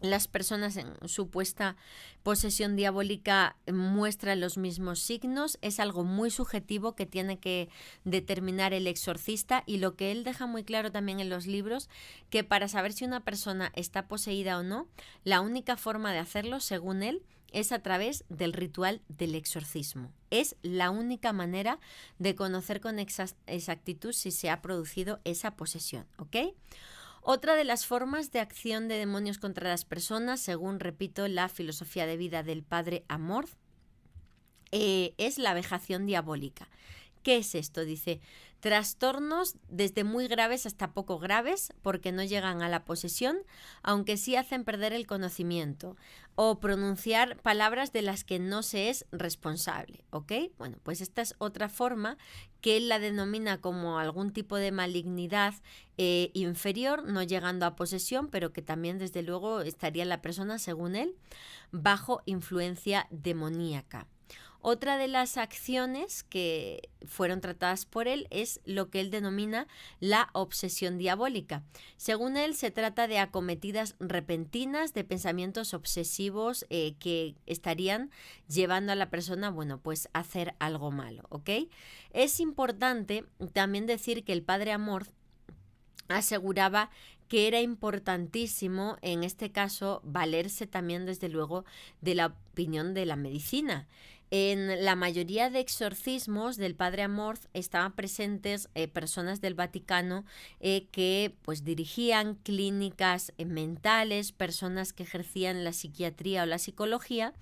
las personas en supuesta posesión diabólica muestran los mismos signos, es algo muy subjetivo que tiene que determinar el exorcista y lo que él deja muy claro también en los libros, que para saber si una persona está poseída o no, la única forma de hacerlo, según él, es a través del ritual del exorcismo. Es la única manera de conocer con exactitud si se ha producido esa posesión, ¿ok? Otra de las formas de acción de demonios contra las personas, según repito, la filosofía de vida del padre Amor, eh, es la vejación diabólica. ¿Qué es esto? Dice, Trastornos desde muy graves hasta poco graves, porque no llegan a la posesión, aunque sí hacen perder el conocimiento o pronunciar palabras de las que no se es responsable, ¿ok? Bueno, pues esta es otra forma que él la denomina como algún tipo de malignidad eh, inferior, no llegando a posesión, pero que también desde luego estaría la persona, según él, bajo influencia demoníaca. Otra de las acciones que fueron tratadas por él es lo que él denomina la obsesión diabólica. Según él, se trata de acometidas repentinas de pensamientos obsesivos eh, que estarían llevando a la persona, bueno, pues a hacer algo malo, Es importante también decir que el padre Amor aseguraba que era importantísimo en este caso valerse también desde luego de la opinión de la medicina. En la mayoría de exorcismos del padre Amorth estaban presentes eh, personas del Vaticano eh, que pues dirigían clínicas eh, mentales, personas que ejercían la psiquiatría o la psicología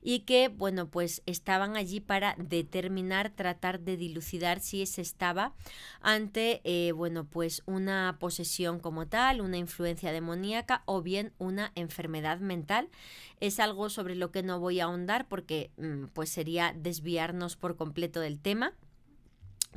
y que bueno pues estaban allí para determinar, tratar de dilucidar si se estaba ante bueno pues una posesión como tal, una influencia demoníaca o bien una enfermedad mental. Es algo sobre lo que no voy a ahondar porque mm, pues sería desviarnos por completo del tema,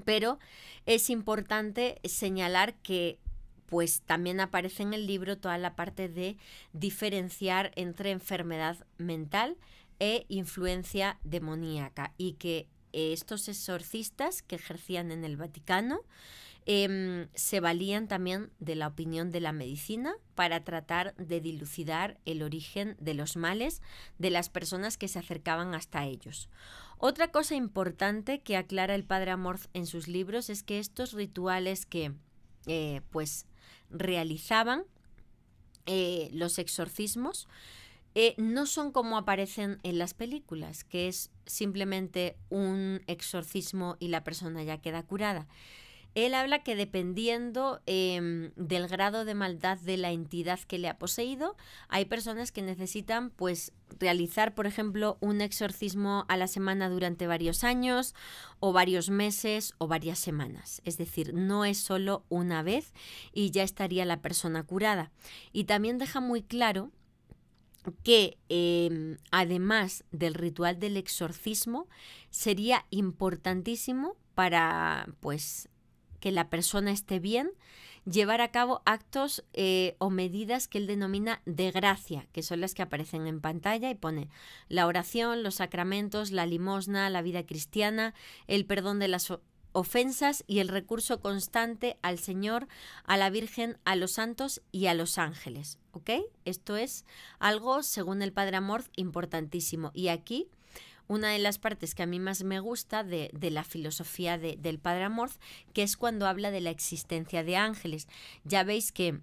pero es importante señalar que pues también aparece en el libro toda la parte de diferenciar entre enfermedad mental e influencia demoníaca y que estos exorcistas que ejercían en el Vaticano Em, se valían también de la opinión de la medicina para tratar de dilucidar el origen de los males de las personas que se acercaban hasta ellos. Otra cosa importante que aclara el padre Amorth en sus libros es que estos rituales que eh, pues realizaban eh, los exorcismos eh, no son como aparecen en las películas, que es simplemente un exorcismo y la persona ya queda curada, él habla que dependiendo em, del grado de maldad de la entidad que le ha poseído, hay personas que necesitan pues realizar, por ejemplo, un exorcismo a la semana durante varios años o varios meses o varias semanas. Es decir, no es solo una vez y ya estaría la persona curada. Y también deja muy claro que em, además del ritual del exorcismo sería importantísimo para pues que la persona esté bien, llevar a cabo actos eh, o medidas que él denomina de gracia, que son las que aparecen en pantalla y pone la oración, los sacramentos, la limosna, la vida cristiana, el perdón de las ofensas y el recurso constante al Señor, a la Virgen, a los santos y a los ángeles. Esto es algo, según el Padre Amor, importantísimo. Y aquí una de las partes que a mí más me gusta de, de la filosofía de, del Padre Amorz, que es cuando habla de la existencia de ángeles. Ya veis que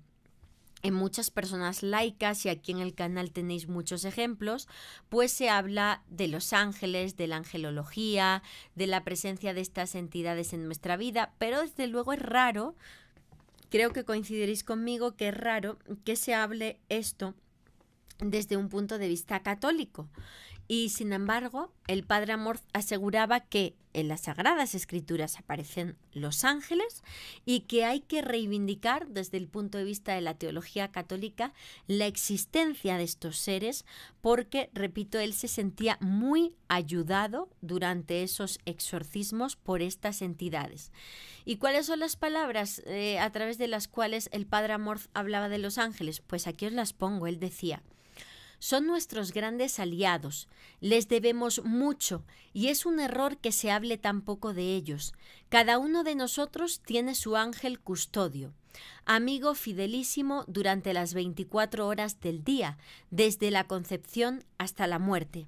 en muchas personas laicas, y aquí en el canal tenéis muchos ejemplos, pues se habla de los ángeles, de la angelología, de la presencia de estas entidades en nuestra vida, pero desde luego es raro, creo que coincidiréis conmigo que es raro que se hable esto desde un punto de vista católico. Y sin embargo, el padre Amor aseguraba que en las Sagradas Escrituras aparecen los ángeles y que hay que reivindicar desde el punto de vista de la teología católica la existencia de estos seres porque, repito, él se sentía muy ayudado durante esos exorcismos por estas entidades. ¿Y cuáles son las palabras eh, a través de las cuales el padre Amor hablaba de los ángeles? Pues aquí os las pongo, él decía, son nuestros grandes aliados, les debemos mucho y es un error que se hable tan poco de ellos. Cada uno de nosotros tiene su ángel custodio, amigo fidelísimo durante las 24 horas del día, desde la concepción hasta la muerte.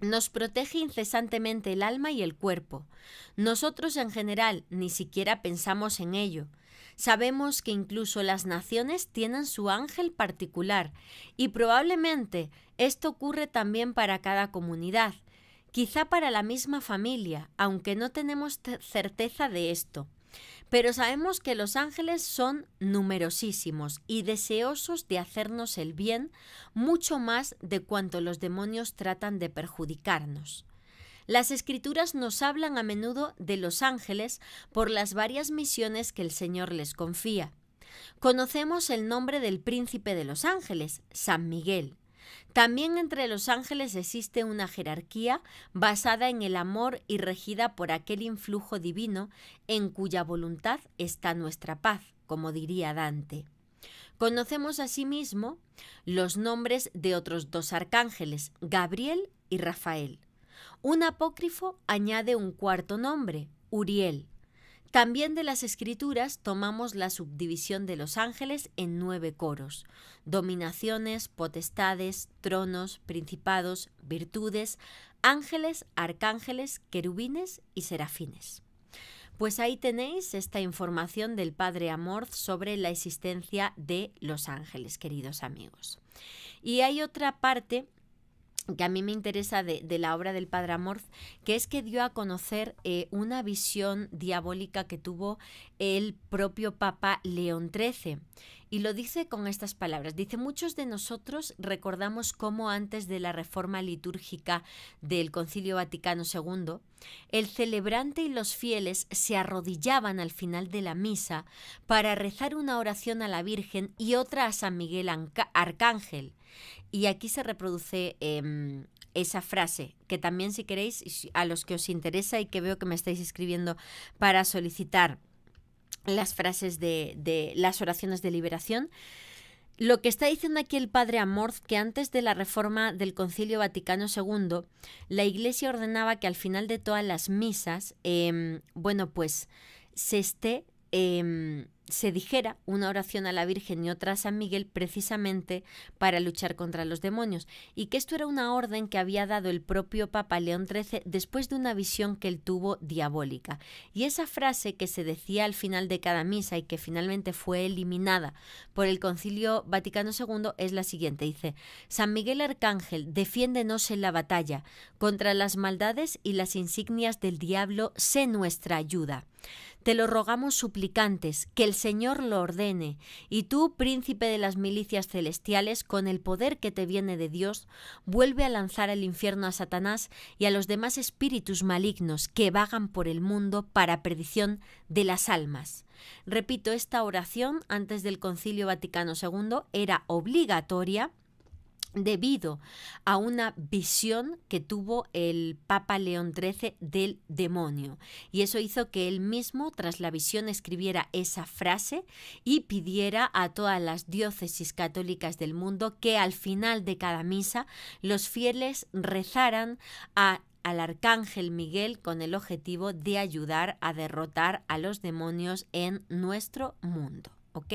Nos protege incesantemente el alma y el cuerpo. Nosotros en general ni siquiera pensamos en ello. Sabemos que incluso las naciones tienen su ángel particular y probablemente esto ocurre también para cada comunidad, quizá para la misma familia, aunque no tenemos certeza de esto. Pero sabemos que los ángeles son numerosísimos y deseosos de hacernos el bien mucho más de cuanto los demonios tratan de perjudicarnos. Las escrituras nos hablan a menudo de los ángeles por las varias misiones que el Señor les confía. Conocemos el nombre del príncipe de los ángeles, San Miguel. También entre los ángeles existe una jerarquía basada en el amor y regida por aquel influjo divino en cuya voluntad está nuestra paz, como diría Dante. Conocemos asimismo los nombres de otros dos arcángeles, Gabriel y Rafael. Un apócrifo añade un cuarto nombre, Uriel. También de las escrituras tomamos la subdivisión de los ángeles en nueve coros, dominaciones, potestades, tronos, principados, virtudes, ángeles, arcángeles, querubines y serafines. Pues ahí tenéis esta información del Padre Amor sobre la existencia de los ángeles, queridos amigos. Y hay otra parte que a mí me interesa de, la obra del padre Amorf, que es que dio a conocer eh, una visión diabólica que tuvo el propio Papa León XIII. Y lo dice con estas palabras. Dice, muchos de nosotros recordamos cómo antes de la reforma litúrgica del Concilio Vaticano II, el celebrante y los fieles se arrodillaban al final de la misa para rezar una oración a la Virgen y otra a San Miguel Arcángel y aquí se reproduce em, esa frase, que también si queréis, a los que os interesa y que veo que me estáis escribiendo para solicitar las frases de, las oraciones de liberación, lo que está diciendo aquí el padre Amorth, que antes de la reforma del Concilio Vaticano II, la Iglesia ordenaba que al final de todas las misas, em, bueno, pues se esté em, se dijera una oración a la Virgen y otra a San Miguel precisamente para luchar contra los demonios, y que esto era una orden que había dado el propio Papa León XIII después de una visión que él tuvo diabólica. Y esa frase que se decía al final de cada misa y que finalmente fue eliminada por el Concilio Vaticano II es la siguiente, dice, San Miguel Arcángel, defiéndenos en la batalla, contra las maldades y las insignias del diablo, sé nuestra ayuda. Te lo rogamos suplicantes, que el Señor lo ordene, y tú, príncipe de las milicias celestiales, con el poder que te viene de Dios, vuelve a lanzar al infierno a Satanás y a los demás espíritus malignos que vagan por el mundo para perdición de las almas. Repito, esta oración antes del Concilio Vaticano II era obligatoria debido a una visión que tuvo el Papa León XIII del demonio. Y eso hizo que él mismo, tras la visión, escribiera esa frase y pidiera a todas las diócesis católicas del mundo que al final de cada misa los fieles rezaran al arcángel Miguel con el objetivo de ayudar a derrotar a los demonios en nuestro mundo. ¿Ok?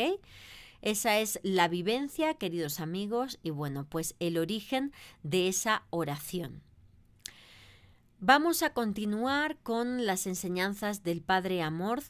Esa es la vivencia, queridos amigos, y bueno, pues el origen de esa oración. Vamos a continuar con las enseñanzas del Padre Amor.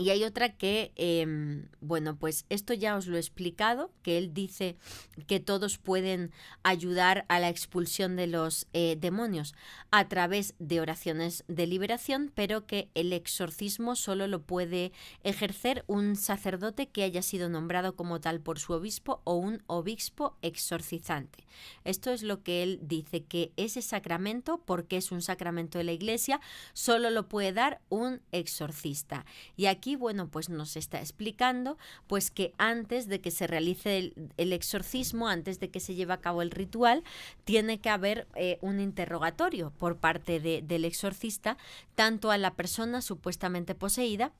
Y hay otra que, em, bueno, pues esto ya os lo he explicado, que él dice que todos pueden ayudar a la expulsión de los eh, demonios a través de oraciones de liberación, pero que el exorcismo solo lo puede ejercer un sacerdote que haya sido nombrado como tal por su obispo o un obispo exorcizante. Esto es lo que él dice, que ese sacramento, porque es un sacramento de la iglesia, solo lo puede dar un exorcista. Y aquí y bueno, pues nos está explicando pues que antes de que se realice el, exorcismo, antes de que se lleve a cabo el ritual, tiene que haber eh, un interrogatorio por parte del exorcista, tanto a la persona supuestamente poseída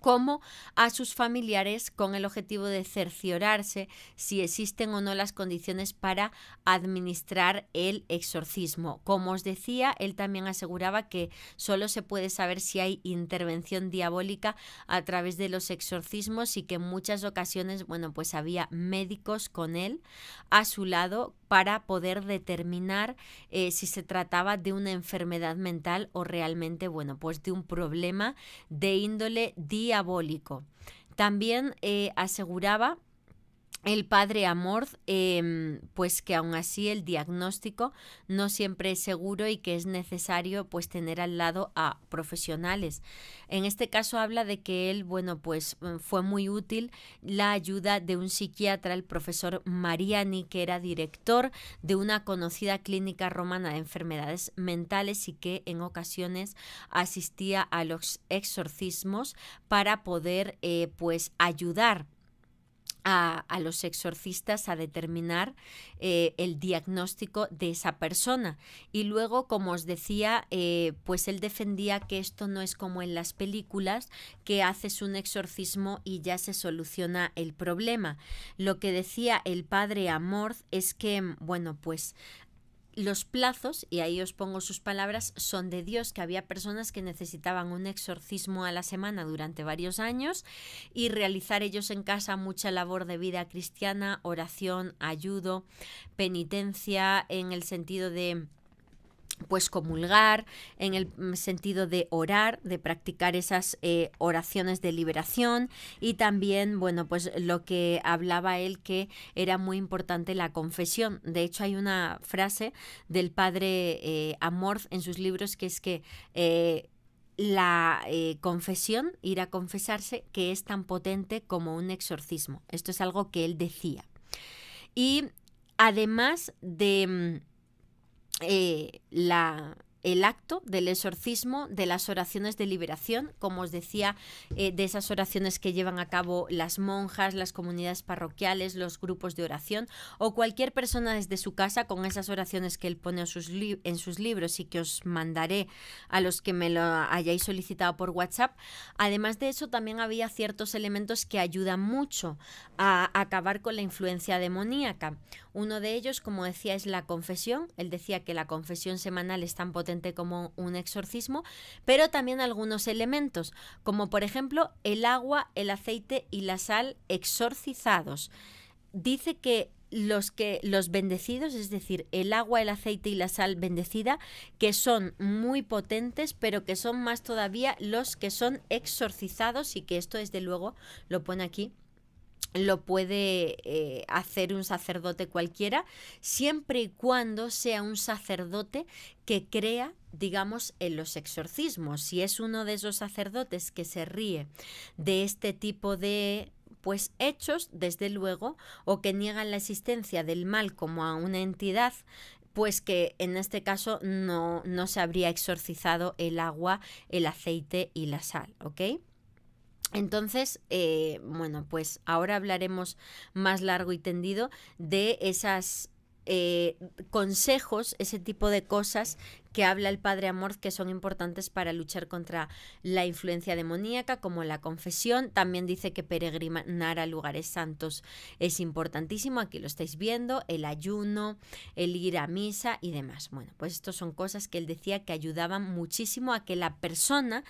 como a sus familiares con el objetivo de cerciorarse si existen o no las condiciones para administrar el exorcismo. Como os decía, él también aseguraba que solo se puede saber si hay intervención diabólica a través de los exorcismos y que en muchas ocasiones, bueno, pues había médicos con él a su lado para poder determinar eh, si se trataba de una enfermedad mental o realmente, bueno, pues de un problema de índole diabólico. También eh, aseguraba el padre Amor, em, pues que aún así el diagnóstico no siempre es seguro y que es necesario pues tener al lado a profesionales. En este caso habla de que él, bueno, pues em, fue muy útil la ayuda de un psiquiatra, el profesor Mariani, que era director de una conocida clínica romana de enfermedades mentales y que en ocasiones asistía a los exorcismos para poder eh, pues ayudar a, los exorcistas a determinar eh, el diagnóstico de esa persona. Y luego, como os decía, eh, pues él defendía que esto no es como en las películas, que haces un exorcismo y ya se soluciona el problema. Lo que decía el padre Amorth es que, mm, bueno, pues los plazos, y ahí os pongo sus palabras, son de Dios, que había personas que necesitaban un exorcismo a la semana durante varios años y realizar ellos en casa mucha labor de vida cristiana, oración, ayudo, penitencia, en el sentido de pues comulgar, en el mm, sentido de orar, de practicar esas eh, oraciones de liberación y también, bueno, pues lo que hablaba él que era muy importante la confesión. De hecho, hay una frase del padre eh, Amorf en sus libros que es que... Eh, la confesión, ir a confesarse, que es tan potente como un exorcismo. Esto es algo que él decía. Y además de mm, eh, la, el acto del exorcismo, de las oraciones de liberación, como os decía, eh, de esas oraciones que llevan a cabo las monjas, las comunidades parroquiales, los grupos de oración o cualquier persona desde su casa con esas oraciones que él pone en sus, en sus libros y que os mandaré a los que me lo hayáis solicitado por WhatsApp. Además de eso, también había ciertos elementos que ayudan mucho a acabar con la influencia demoníaca. Uno de ellos, como decía, es la confesión. Él decía que la confesión semanal es tan potente como un exorcismo, pero también algunos elementos, como por ejemplo el agua, el aceite y la sal exorcizados. Dice que los que los bendecidos, es decir, el agua, el aceite y la sal bendecida, que son muy potentes, pero que son más todavía los que son exorcizados y que esto desde luego lo pone aquí lo puede eh, hacer un sacerdote cualquiera, siempre y cuando sea un sacerdote que crea, digamos, en los exorcismos. Si es uno de esos sacerdotes que se ríe de este tipo de pues hechos, desde luego, o que niegan la existencia del mal como a una entidad pues que en este caso no, no se habría exorcizado el agua, el aceite y la sal, ¿ok? Entonces, eh, bueno, pues ahora hablaremos más largo y tendido de esas eh, consejos, ese tipo de cosas que habla el padre Amor que son importantes para luchar contra la influencia demoníaca, como la confesión. También dice que peregrinar a lugares santos es importantísimo, aquí lo estáis viendo, el ayuno, el ir a misa y demás. Bueno, pues estas son cosas que él decía que ayudaban muchísimo a que la persona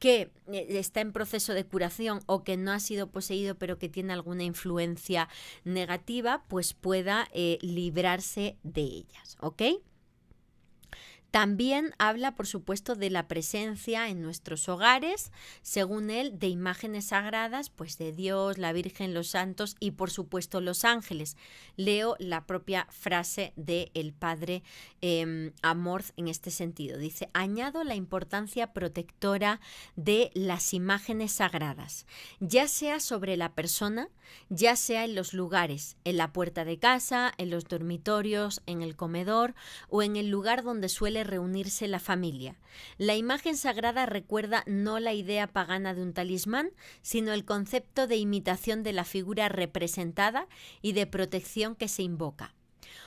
que eh, está en proceso de curación o que no ha sido poseído pero que tiene alguna influencia negativa, pues pueda eh, librarse de ellas, ¿ok? También habla, por supuesto, de la presencia en nuestros hogares, según él, de imágenes sagradas, pues de Dios, la Virgen, los santos y, por supuesto, los ángeles. Leo la propia frase del El padre em, Amorth en este sentido. Dice, añado la importancia protectora de las imágenes sagradas, ya sea sobre la persona, ya sea en los lugares, en la puerta de casa, en los dormitorios, en el comedor o en el lugar donde suele reunirse la familia. La imagen sagrada recuerda no la idea pagana de un talismán, sino el concepto de imitación de la figura representada y de protección que se invoca.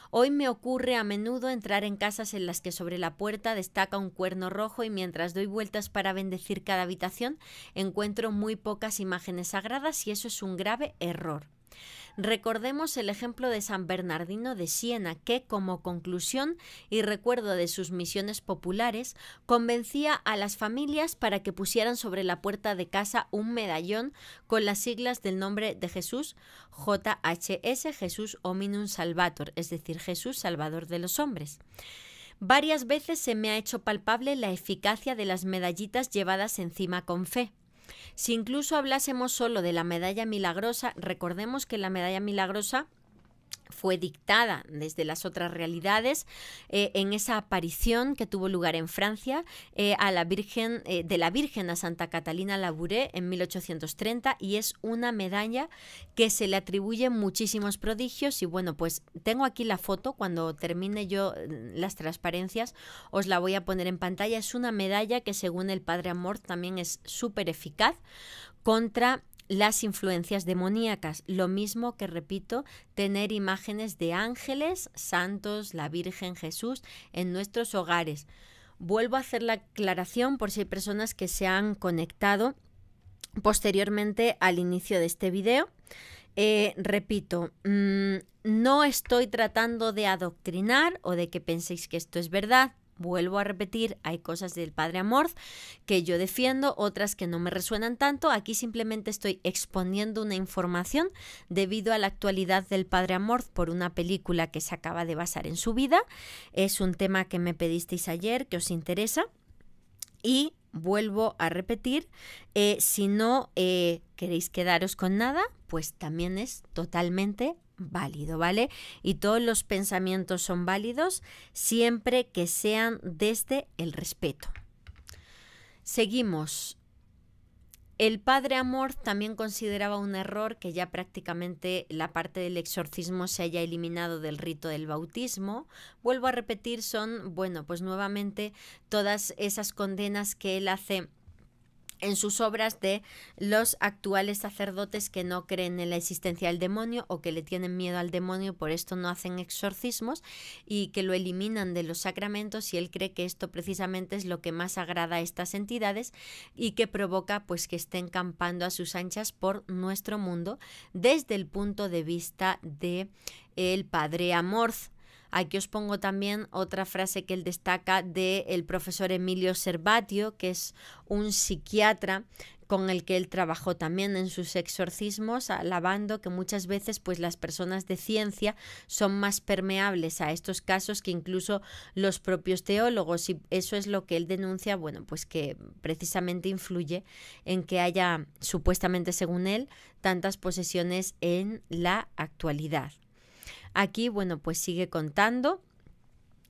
Hoy me ocurre a menudo entrar en casas en las que sobre la puerta destaca un cuerno rojo y mientras doy vueltas para bendecir cada habitación encuentro muy pocas imágenes sagradas y eso es un grave error. Recordemos el ejemplo de San Bernardino de Siena, que como conclusión y recuerdo de sus misiones populares, convencía a las familias para que pusieran sobre la puerta de casa un medallón con las siglas del nombre de Jesús, JHS, Jesús Hominum Salvator, es decir, Jesús Salvador de los hombres. Varias veces se me ha hecho palpable la eficacia de las medallitas llevadas encima con fe. Si incluso hablásemos solo de la medalla milagrosa, recordemos que la medalla milagrosa fue dictada desde las otras realidades eh, en esa aparición que tuvo lugar en Francia eh, a la Virgen eh, de la Virgen a Santa Catalina Labouré en 1830 y es una medalla que se le atribuye muchísimos prodigios y bueno pues tengo aquí la foto cuando termine yo mm, las transparencias os la voy a poner en pantalla es una medalla que según el padre Amor también es súper eficaz contra las influencias demoníacas. Lo mismo que, repito, tener imágenes de ángeles, santos, la Virgen, Jesús en nuestros hogares. Vuelvo a hacer la aclaración por si hay personas que se han conectado posteriormente al inicio de este video. Eh, repito, mm, no estoy tratando de adoctrinar o de que penséis que esto es verdad, vuelvo a repetir, hay cosas del padre Amor que yo defiendo, otras que no me resuenan tanto. Aquí simplemente estoy exponiendo una información debido a la actualidad del padre Amor por una película que se acaba de basar en su vida. Es un tema que me pedisteis ayer, que os interesa. Y vuelvo a repetir, eh, si no eh, queréis quedaros con nada, pues también es totalmente válido, ¿vale? Y todos los pensamientos son válidos siempre que sean desde el respeto. Seguimos. El padre Amor también consideraba un error que ya prácticamente la parte del exorcismo se haya eliminado del rito del bautismo. Vuelvo a repetir, son, bueno, pues nuevamente todas esas condenas que él hace en sus obras de los actuales sacerdotes que no creen en la existencia del demonio o que le tienen miedo al demonio, por esto no hacen exorcismos y que lo eliminan de los sacramentos y él cree que esto precisamente es lo que más agrada a estas entidades y que provoca pues que estén campando a sus anchas por nuestro mundo desde el punto de vista de el padre Amorz Aquí os pongo también otra frase que él destaca del profesor Emilio Servatio, que es un psiquiatra con el que él trabajó también en sus exorcismos, alabando que muchas veces pues las personas de ciencia son más permeables a estos casos que incluso los propios teólogos y eso es lo que él denuncia, bueno, pues que precisamente influye en que haya supuestamente según él tantas posesiones en la actualidad. Aquí, bueno, pues sigue contando.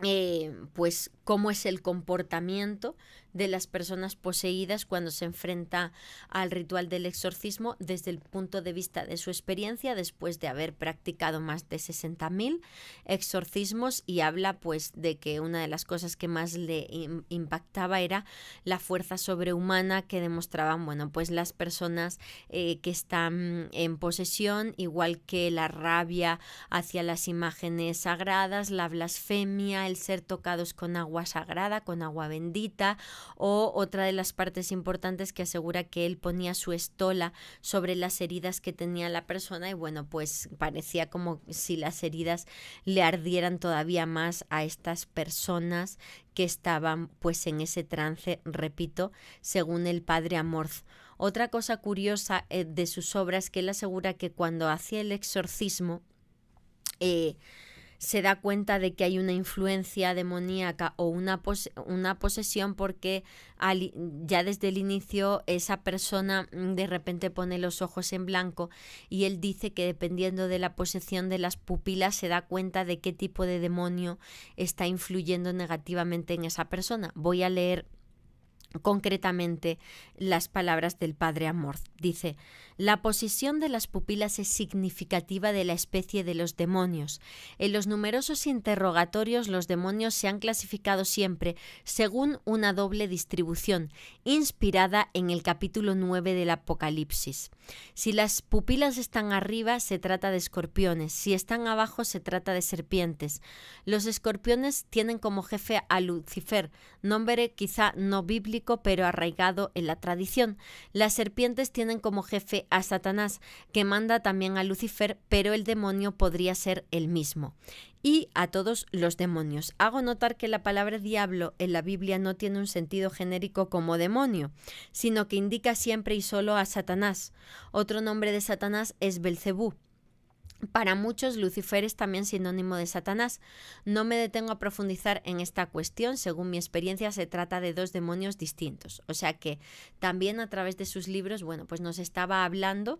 Eh, pues cómo es el comportamiento de las personas poseídas cuando se enfrenta al ritual del exorcismo desde el punto de vista de su experiencia después de haber practicado más de 60.000 exorcismos y habla pues de que una de las cosas que más le impactaba era la fuerza sobrehumana que demostraban bueno pues las personas eh, que están en posesión igual que la rabia hacia las imágenes sagradas la blasfemia el ser tocados con agua sagrada, con agua bendita, o otra de las partes importantes que asegura que él ponía su estola sobre las heridas que tenía la persona y bueno, pues parecía como si las heridas le ardieran todavía más a estas personas que estaban pues en ese trance, repito, según el padre Amorz. Otra cosa curiosa eh, de sus obras que él asegura que cuando hacía el exorcismo, eh, se da cuenta de que hay una influencia demoníaca o una, una posesión porque ya desde el inicio esa persona mm, de repente pone los ojos en blanco y él dice que dependiendo de la posesión de las pupilas se da cuenta de qué tipo de demonio está influyendo negativamente en esa persona. Voy a leer concretamente las palabras del padre Amor. Dice, la posición de las pupilas es significativa de la especie de los demonios. En los numerosos interrogatorios los demonios se han clasificado siempre según una doble distribución, inspirada en el capítulo 9 del Apocalipsis. Si las pupilas están arriba, se trata de escorpiones, si están abajo, se trata de serpientes. Los escorpiones tienen como jefe a Lucifer, nombre quizá no bíblico, pero arraigado en la tradición. Las serpientes tienen como jefe a Satanás, que manda también a Lucifer, pero el demonio podría ser el mismo y a todos los demonios. Hago notar que la palabra diablo en la Biblia no tiene un sentido genérico como demonio, sino que indica siempre y solo a Satanás. Otro nombre de Satanás es Belcebú. Para muchos, Lucifer es también sinónimo de Satanás. No me detengo a profundizar en esta cuestión, según mi experiencia se trata de dos demonios distintos. O sea que también a través de sus libros, bueno, pues nos estaba hablando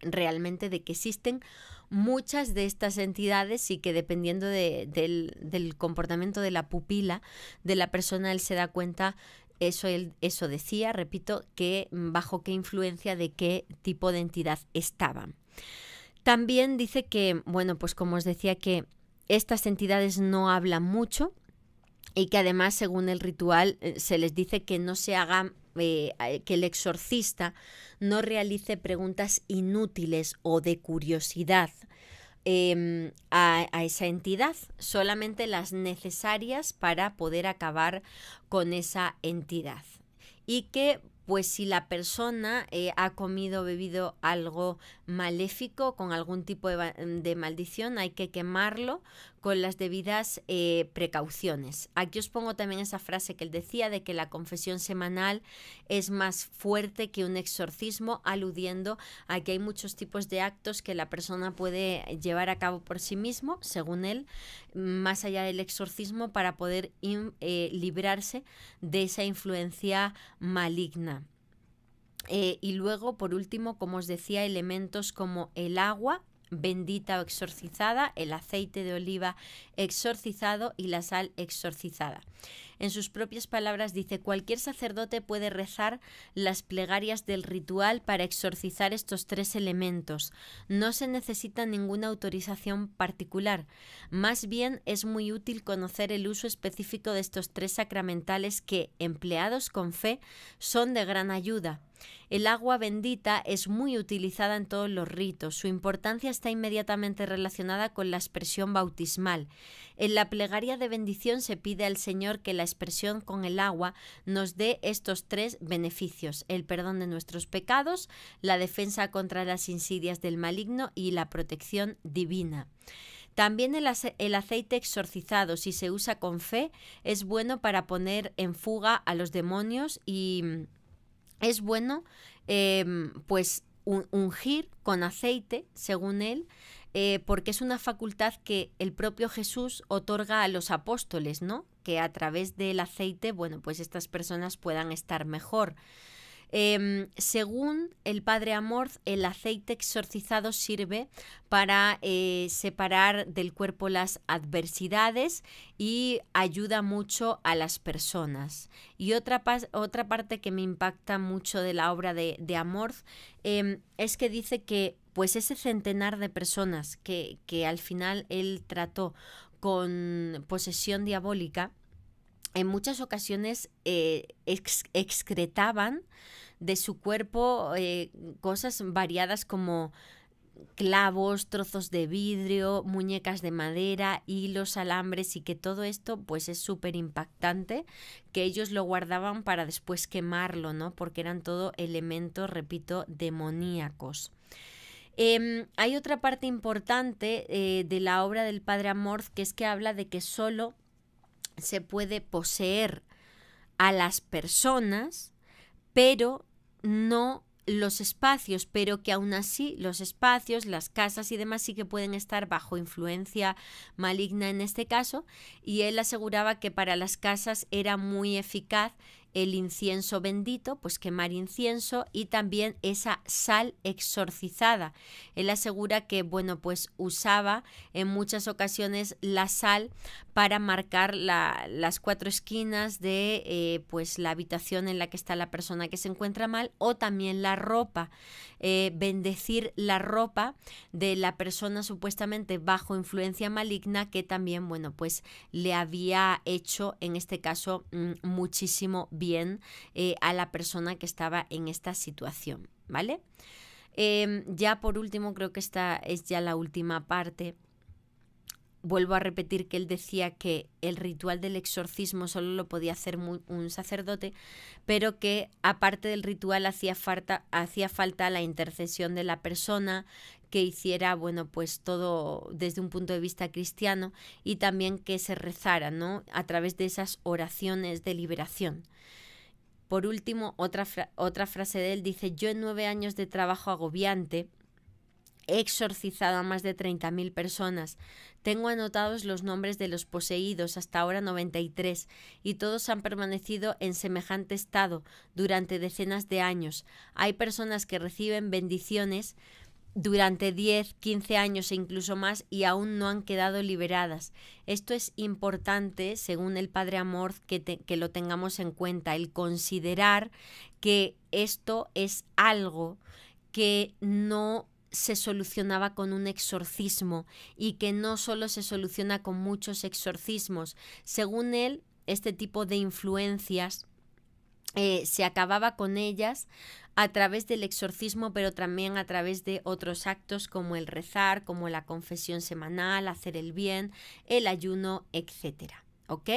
realmente de que existen muchas de estas entidades y que dependiendo del, comportamiento de la pupila de la persona, él se da cuenta eso, él, eso decía, repito, que bajo qué influencia de qué tipo de entidad estaban. También dice que, bueno, pues como os decía, que estas entidades no hablan mucho y que además, según el ritual, eh, se les dice que no se haga, eh, eh, que el exorcista no realice preguntas inútiles o de curiosidad. Em, a, a, esa entidad, solamente las necesarias para poder acabar con esa entidad. Y que pues si la persona eh, ha comido o bebido algo maléfico con algún tipo de, mm, maldición, hay que quemarlo con las debidas eh, precauciones. Aquí os pongo también esa frase que él decía de que la confesión semanal es más fuerte que un exorcismo, aludiendo a que hay muchos tipos de actos que la persona puede llevar a cabo por sí mismo, según él, más allá del exorcismo para poder eh, librarse de esa influencia maligna. Eh, y luego, por último, como os decía, elementos como el agua, bendita o exorcizada, el aceite de oliva exorcizado y la sal exorcizada. En sus propias palabras dice, cualquier sacerdote puede rezar las plegarias del ritual para exorcizar estos tres elementos. No se necesita ninguna autorización particular. Más bien es muy útil conocer el uso específico de estos tres sacramentales que, empleados con fe, son de gran ayuda. El agua bendita es muy utilizada en todos los ritos. Su importancia está inmediatamente relacionada con la expresión bautismal. En la plegaria de bendición se pide al Señor que la expresión con el agua nos dé estos tres beneficios, el perdón de nuestros pecados, la defensa contra las insidias del maligno y la protección divina. También el, aceite exorcizado, si se usa con fe, es bueno para poner en fuga a los demonios y mm, es bueno, em, pues, ungir con aceite, según él, eh, porque es una facultad que el propio Jesús otorga a los apóstoles, ¿no? Que a través del aceite, bueno, pues estas personas puedan estar mejor. Em, según el padre Amorth, el aceite exorcizado sirve para eh, separar del cuerpo las adversidades y ayuda mucho a las personas. Y otra, parte que me impacta mucho de la obra de, Amorth em, es que dice que pues ese centenar de personas que al final él trató con posesión diabólica, en muchas ocasiones eh, excretaban de su cuerpo eh, cosas variadas como clavos, trozos de vidrio, muñecas de madera, hilos, alambres y que todo esto pues es súper impactante que ellos lo guardaban para después quemarlo, ¿no? Porque eran todo elementos, repito, demoníacos. Em, hay otra parte importante eh, de la obra del padre Amorth que es que habla de que solo se puede poseer a las personas, pero no los espacios, pero que aún así los espacios, las casas y demás sí que pueden estar bajo influencia maligna en este caso, y él aseguraba que para las casas era muy eficaz el incienso bendito, pues quemar incienso y también esa sal exorcizada. Él asegura que, bueno, pues usaba en muchas ocasiones la sal para marcar las cuatro esquinas de eh, pues la habitación en la que está la persona que se encuentra mal o también la ropa, eh, bendecir la ropa de la persona supuestamente bajo influencia maligna que también, bueno, pues le había hecho en este caso mm, muchísimo bien bien eh, a la persona que estaba en esta situación, ¿vale? Em, ya por último, creo que esta es ya la última parte. Vuelvo a repetir que él decía que el ritual del exorcismo solo lo podía hacer un sacerdote, pero que aparte del ritual hacía falta, hacía falta la intercesión de la persona que hiciera, bueno, pues todo desde un punto de vista cristiano y también que se rezara, ¿no? A través de esas oraciones de liberación. Por último, otra, otra frase de él dice, yo en nueve años de trabajo agobiante He exorcizado a más de 30.000 personas. Tengo anotados los nombres de los poseídos, hasta ahora 93, y todos han permanecido en semejante estado durante decenas de años. Hay personas que reciben bendiciones durante 10, 15 años e incluso más y aún no han quedado liberadas. Esto es importante, según el padre Amor, que, lo tengamos en cuenta, el considerar que esto es algo que no se solucionaba con un exorcismo y que no solo se soluciona con muchos exorcismos. Según él, este tipo de influencias eh, se acababa con ellas a través del exorcismo, pero también a través de otros actos como el rezar, como la confesión semanal, hacer el bien, el ayuno, etcétera. ¿Ok?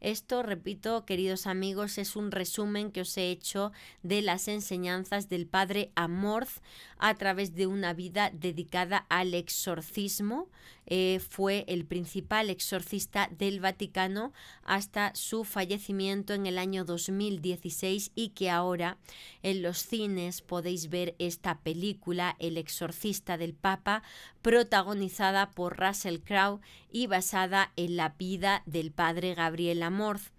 Esto, repito, queridos amigos, es un resumen que os he hecho de las enseñanzas del padre Amorth a través de una vida dedicada al exorcismo. Eh, fue el principal exorcista del Vaticano hasta su fallecimiento en el año 2016 y que ahora en los cines podéis ver esta película, El exorcista del Papa, protagonizada por Russell Crowe y basada en la vida del padre Gabriel Amorth.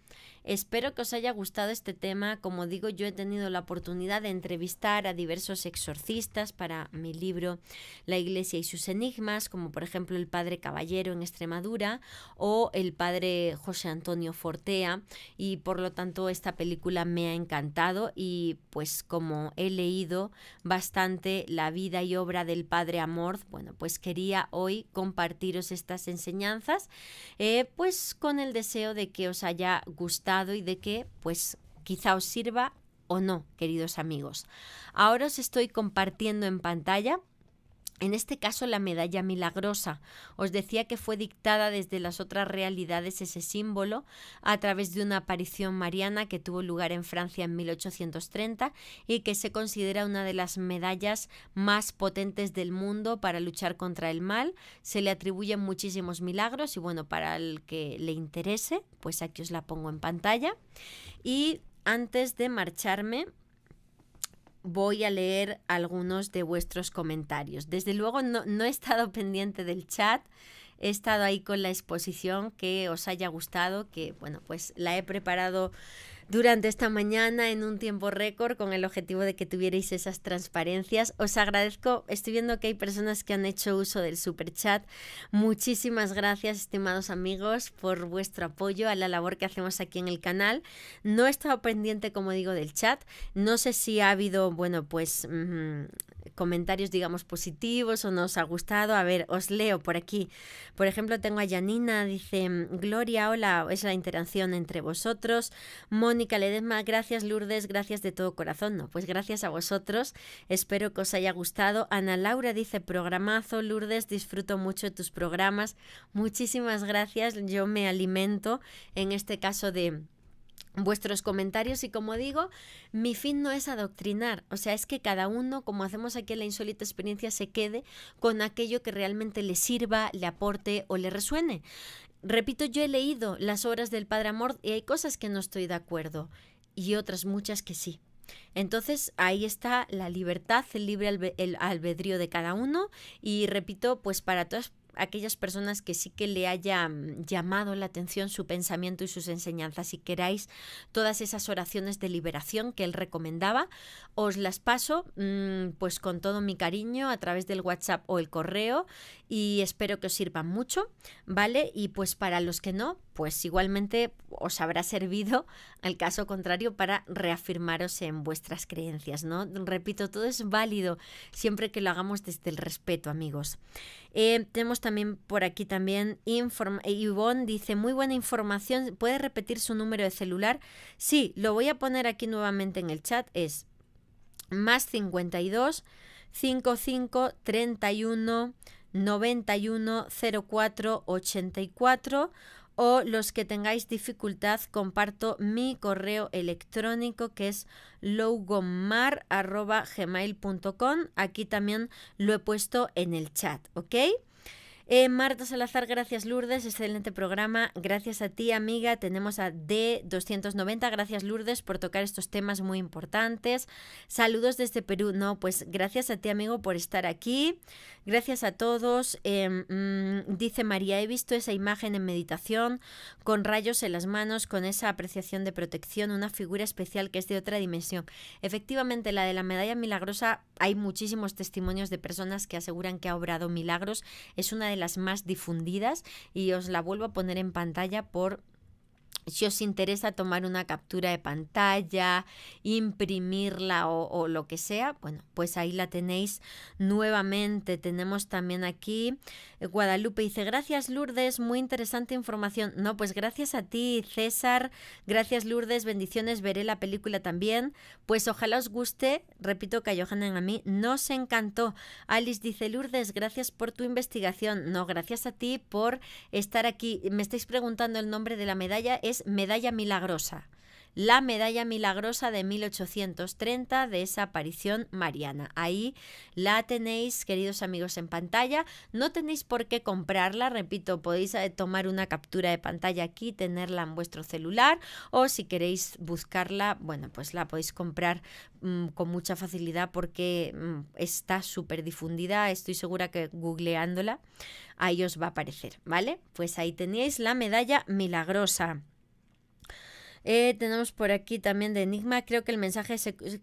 Espero que os haya gustado este tema. Como digo, yo he tenido la oportunidad de entrevistar a diversos exorcistas para mi libro La Iglesia y sus enigmas, como por ejemplo el padre Caballero en Extremadura o el padre José Antonio Fortea. Y por lo tanto, esta película me ha encantado y pues como he leído bastante la vida y obra del padre Amor, bueno, pues quería hoy compartiros estas enseñanzas, eh, pues con el deseo de que os haya gustado y de que, pues, quizá os sirva o no, queridos amigos. Ahora os estoy compartiendo en pantalla en este caso, la medalla milagrosa. Os decía que fue dictada desde las otras realidades ese símbolo a través de una aparición mariana que tuvo lugar en Francia en 1830 y que se considera una de las medallas más potentes del mundo para luchar contra el mal. Se le atribuyen muchísimos milagros y bueno, para el que le interese, pues aquí os la pongo en pantalla. Y antes de marcharme, voy a leer algunos de vuestros comentarios. Desde luego no, he estado pendiente del chat, he estado ahí con la exposición que os haya gustado, que bueno, pues la he preparado durante esta mañana en un tiempo récord con el objetivo de que tuvierais esas transparencias. Os agradezco, estoy viendo que hay personas que han hecho uso del super chat. Muchísimas gracias, estimados amigos, por vuestro apoyo a la labor que hacemos aquí en el canal. No he estado pendiente, como digo, del chat. No sé si ha habido, bueno, pues mm, comentarios, digamos, positivos o nos ha gustado. A ver, os leo por aquí. Por ejemplo, tengo a Janina, dice, Gloria, hola, es la interacción entre vosotros. Mónica le más gracias Lourdes, gracias de todo corazón. No, pues gracias a vosotros. Espero que os haya gustado. Ana Laura dice, programazo, Lourdes, disfruto mucho de tus programas. Muchísimas gracias. Yo me alimento, en este caso, de vuestros comentarios y como digo, mi fin no es adoctrinar, o sea, es que cada uno, como hacemos aquí en la insólita experiencia, se quede con aquello que realmente le sirva, le aporte o le resuene. Repito, yo he leído las obras del Padre Amor y hay cosas que no estoy de acuerdo y otras muchas que sí. Entonces ahí está la libertad, el libre albedrío de cada uno y repito, pues para todas aquellas personas que sí que le haya mm, llamado la atención su pensamiento y sus enseñanzas. Si queráis todas esas oraciones de liberación que él recomendaba, os las paso mm, pues con todo mi cariño a través del WhatsApp o el correo y espero que os sirvan mucho, ¿vale? Y pues para los que no, pues igualmente os habrá servido, al caso contrario, para reafirmaros en vuestras creencias, ¿no? Repito, todo es válido siempre que lo hagamos desde el respeto, amigos. Eh, tenemos también por aquí también, Yvonne dice, muy buena información, ¿puede repetir su número de celular? Sí, lo voy a poner aquí nuevamente en el chat, es más 52 55 31 91 04 84 o los que tengáis dificultad, comparto mi correo electrónico que es logomar.gmail.com. Aquí también lo he puesto en el chat, ¿ok? Eh, Marta Salazar, gracias Lourdes, excelente programa. Gracias a ti, amiga. Tenemos a D290. Gracias Lourdes por tocar estos temas muy importantes. Saludos desde Perú. No, pues gracias a ti, amigo, por estar aquí. Gracias a todos. Em, mm, dice María, he visto esa imagen en meditación, con rayos en las manos, con esa apreciación de protección, una figura especial que es de otra dimensión. Efectivamente, la de la medalla milagrosa, hay muchísimos testimonios de personas que aseguran que ha obrado milagros. Es una de las más difundidas y os la vuelvo a poner en pantalla por si os interesa tomar una captura de pantalla, imprimirla o, lo que sea, bueno, pues ahí la tenéis nuevamente. Tenemos también aquí eh, Guadalupe dice, gracias Lourdes, muy interesante información. No, pues gracias a ti, César, gracias Lourdes, bendiciones, veré la película también. Pues ojalá os guste, repito que a Johanna a mí nos encantó. Alice dice, Lourdes, gracias por tu investigación. No, gracias a ti por estar aquí. Me estáis preguntando el nombre de la medalla Medalla Milagrosa, la medalla milagrosa de 1830 de esa aparición mariana. Ahí la tenéis, queridos amigos, en pantalla. No tenéis por qué comprarla, repito, podéis eh, tomar una captura de pantalla aquí, tenerla en vuestro celular o si queréis buscarla, bueno, pues la podéis comprar mm, con mucha facilidad porque mm, está súper difundida. Estoy segura que googleándola ahí os va a aparecer, ¿vale? Pues ahí tenéis la medalla milagrosa. Eh, tenemos por aquí también de Enigma, creo que el mensaje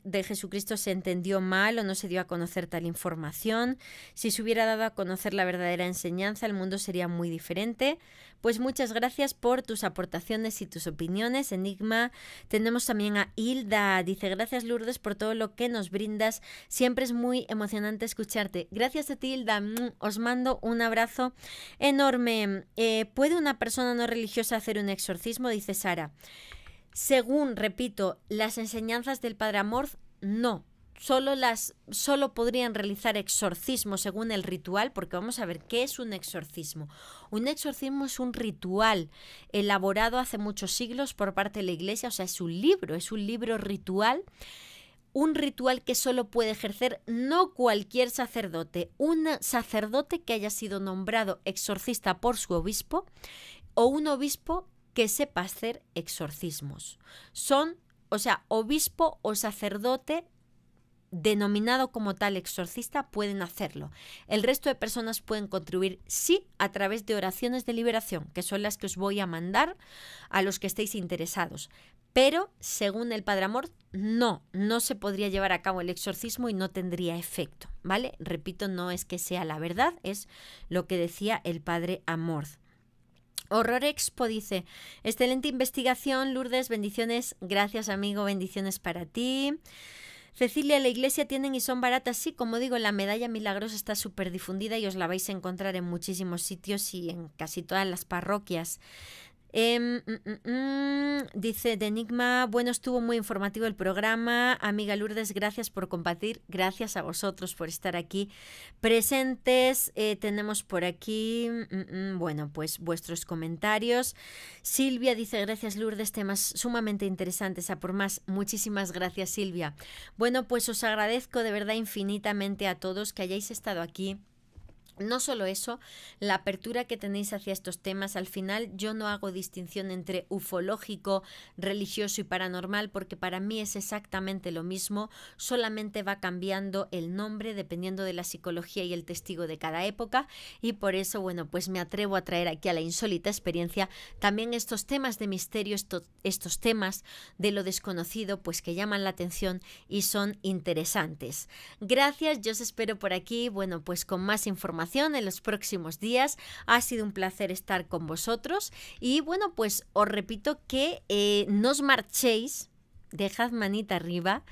de Jesucristo se entendió mal o no se dio a conocer tal información. Si se hubiera dado a conocer la verdadera enseñanza, el mundo sería muy diferente. Pues muchas gracias por tus aportaciones y tus opiniones, Enigma. Tenemos también a Hilda, dice gracias Lourdes por todo lo que nos brindas. Siempre es muy emocionante escucharte. Gracias a ti, Hilda. Mm, os mando un abrazo enorme. Eh, ¿Puede una persona no religiosa hacer un exorcismo? Dice Sara. Según, repito, las enseñanzas del Padre Amor, no. Solo, las, solo podrían realizar exorcismo según el ritual, porque vamos a ver qué es un exorcismo. Un exorcismo es un ritual elaborado hace muchos siglos por parte de la Iglesia, o sea, es un libro, es un libro ritual un ritual que solo puede ejercer no cualquier sacerdote, un sacerdote que haya sido nombrado exorcista por su obispo o un obispo que sepa hacer exorcismos. Son, o sea, obispo o sacerdote denominado como tal exorcista pueden hacerlo. El resto de personas pueden contribuir, sí, a través de oraciones de liberación, que son las que os voy a mandar a los que estéis interesados. Pero, según el Padre Amor, no, no se podría llevar a cabo el exorcismo y no tendría efecto, ¿vale? Repito, no es que sea la verdad, es lo que decía el Padre Amor. Horror Expo dice, excelente investigación, Lourdes, bendiciones, gracias amigo, bendiciones para ti. Cecilia, la iglesia tienen y son baratas, sí, como digo, la medalla milagrosa está súper difundida y os la vais a encontrar en muchísimos sitios y en casi todas las parroquias. Em, mm, mm, mm, dice de Enigma, bueno, estuvo muy informativo el programa. Amiga Lourdes, gracias por compartir. Gracias a vosotros por estar aquí presentes. Eh, tenemos por aquí, bueno, pues vuestros comentarios. Silvia dice, gracias Lourdes, temas sumamente interesantes. A por más, muchísimas gracias Silvia. Bueno, pues os agradezco de verdad infinitamente a todos que hayáis estado aquí no solo eso, la apertura que tenéis hacia estos temas, al final yo no hago distinción entre ufológico, religioso y paranormal, porque para mí es exactamente lo mismo, solamente va cambiando el nombre dependiendo de la psicología y el testigo de cada época, y por eso, bueno, pues me atrevo a traer aquí a la insólita experiencia también estos temas de misterio, estos temas de lo desconocido, pues que llaman la atención y son interesantes. Gracias, yo os espero por aquí, bueno, pues con más información en los próximos días. Ha sido un placer estar con vosotros y bueno, pues os repito que eh, nos marchéis dejad manita arriba.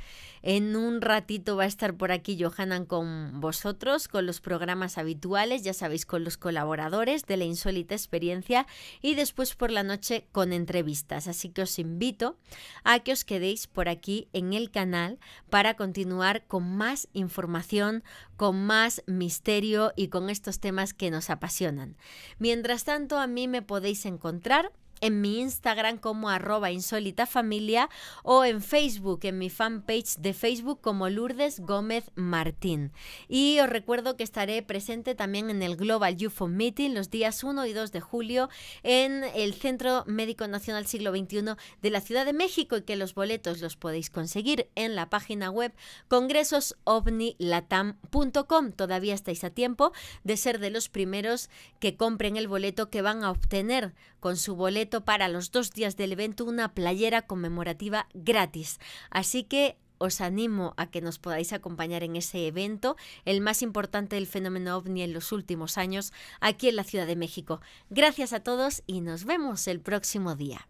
En un ratito va a estar por aquí Johanan con vosotros, con los programas habituales, ya sabéis, con los colaboradores de la insólita experiencia y después por la noche con entrevistas. Así que os invito a que os quedéis por aquí en el canal para continuar con más información, con más misterio y con estos temas que nos apasionan. Mientras tanto, a mí me podéis encontrar en mi Instagram como arroba insólita familia o en Facebook, en mi fanpage de Facebook como Lourdes Gómez Martín. Y os recuerdo que estaré presente también en el Global UFO Meeting los días 1 y 2 de julio en el Centro Médico Nacional Siglo XXI de la Ciudad de México y que los boletos los podéis conseguir en la página web congresosovnilatam.com. Todavía estáis a tiempo de ser de los primeros que compren el boleto que van a obtener con su boleto para los dos días del evento una playera conmemorativa gratis. Así que os animo a que nos podáis acompañar en ese evento, el más importante del fenómeno ovni en los últimos años, aquí en la Ciudad de México. Gracias a todos y nos vemos el próximo día.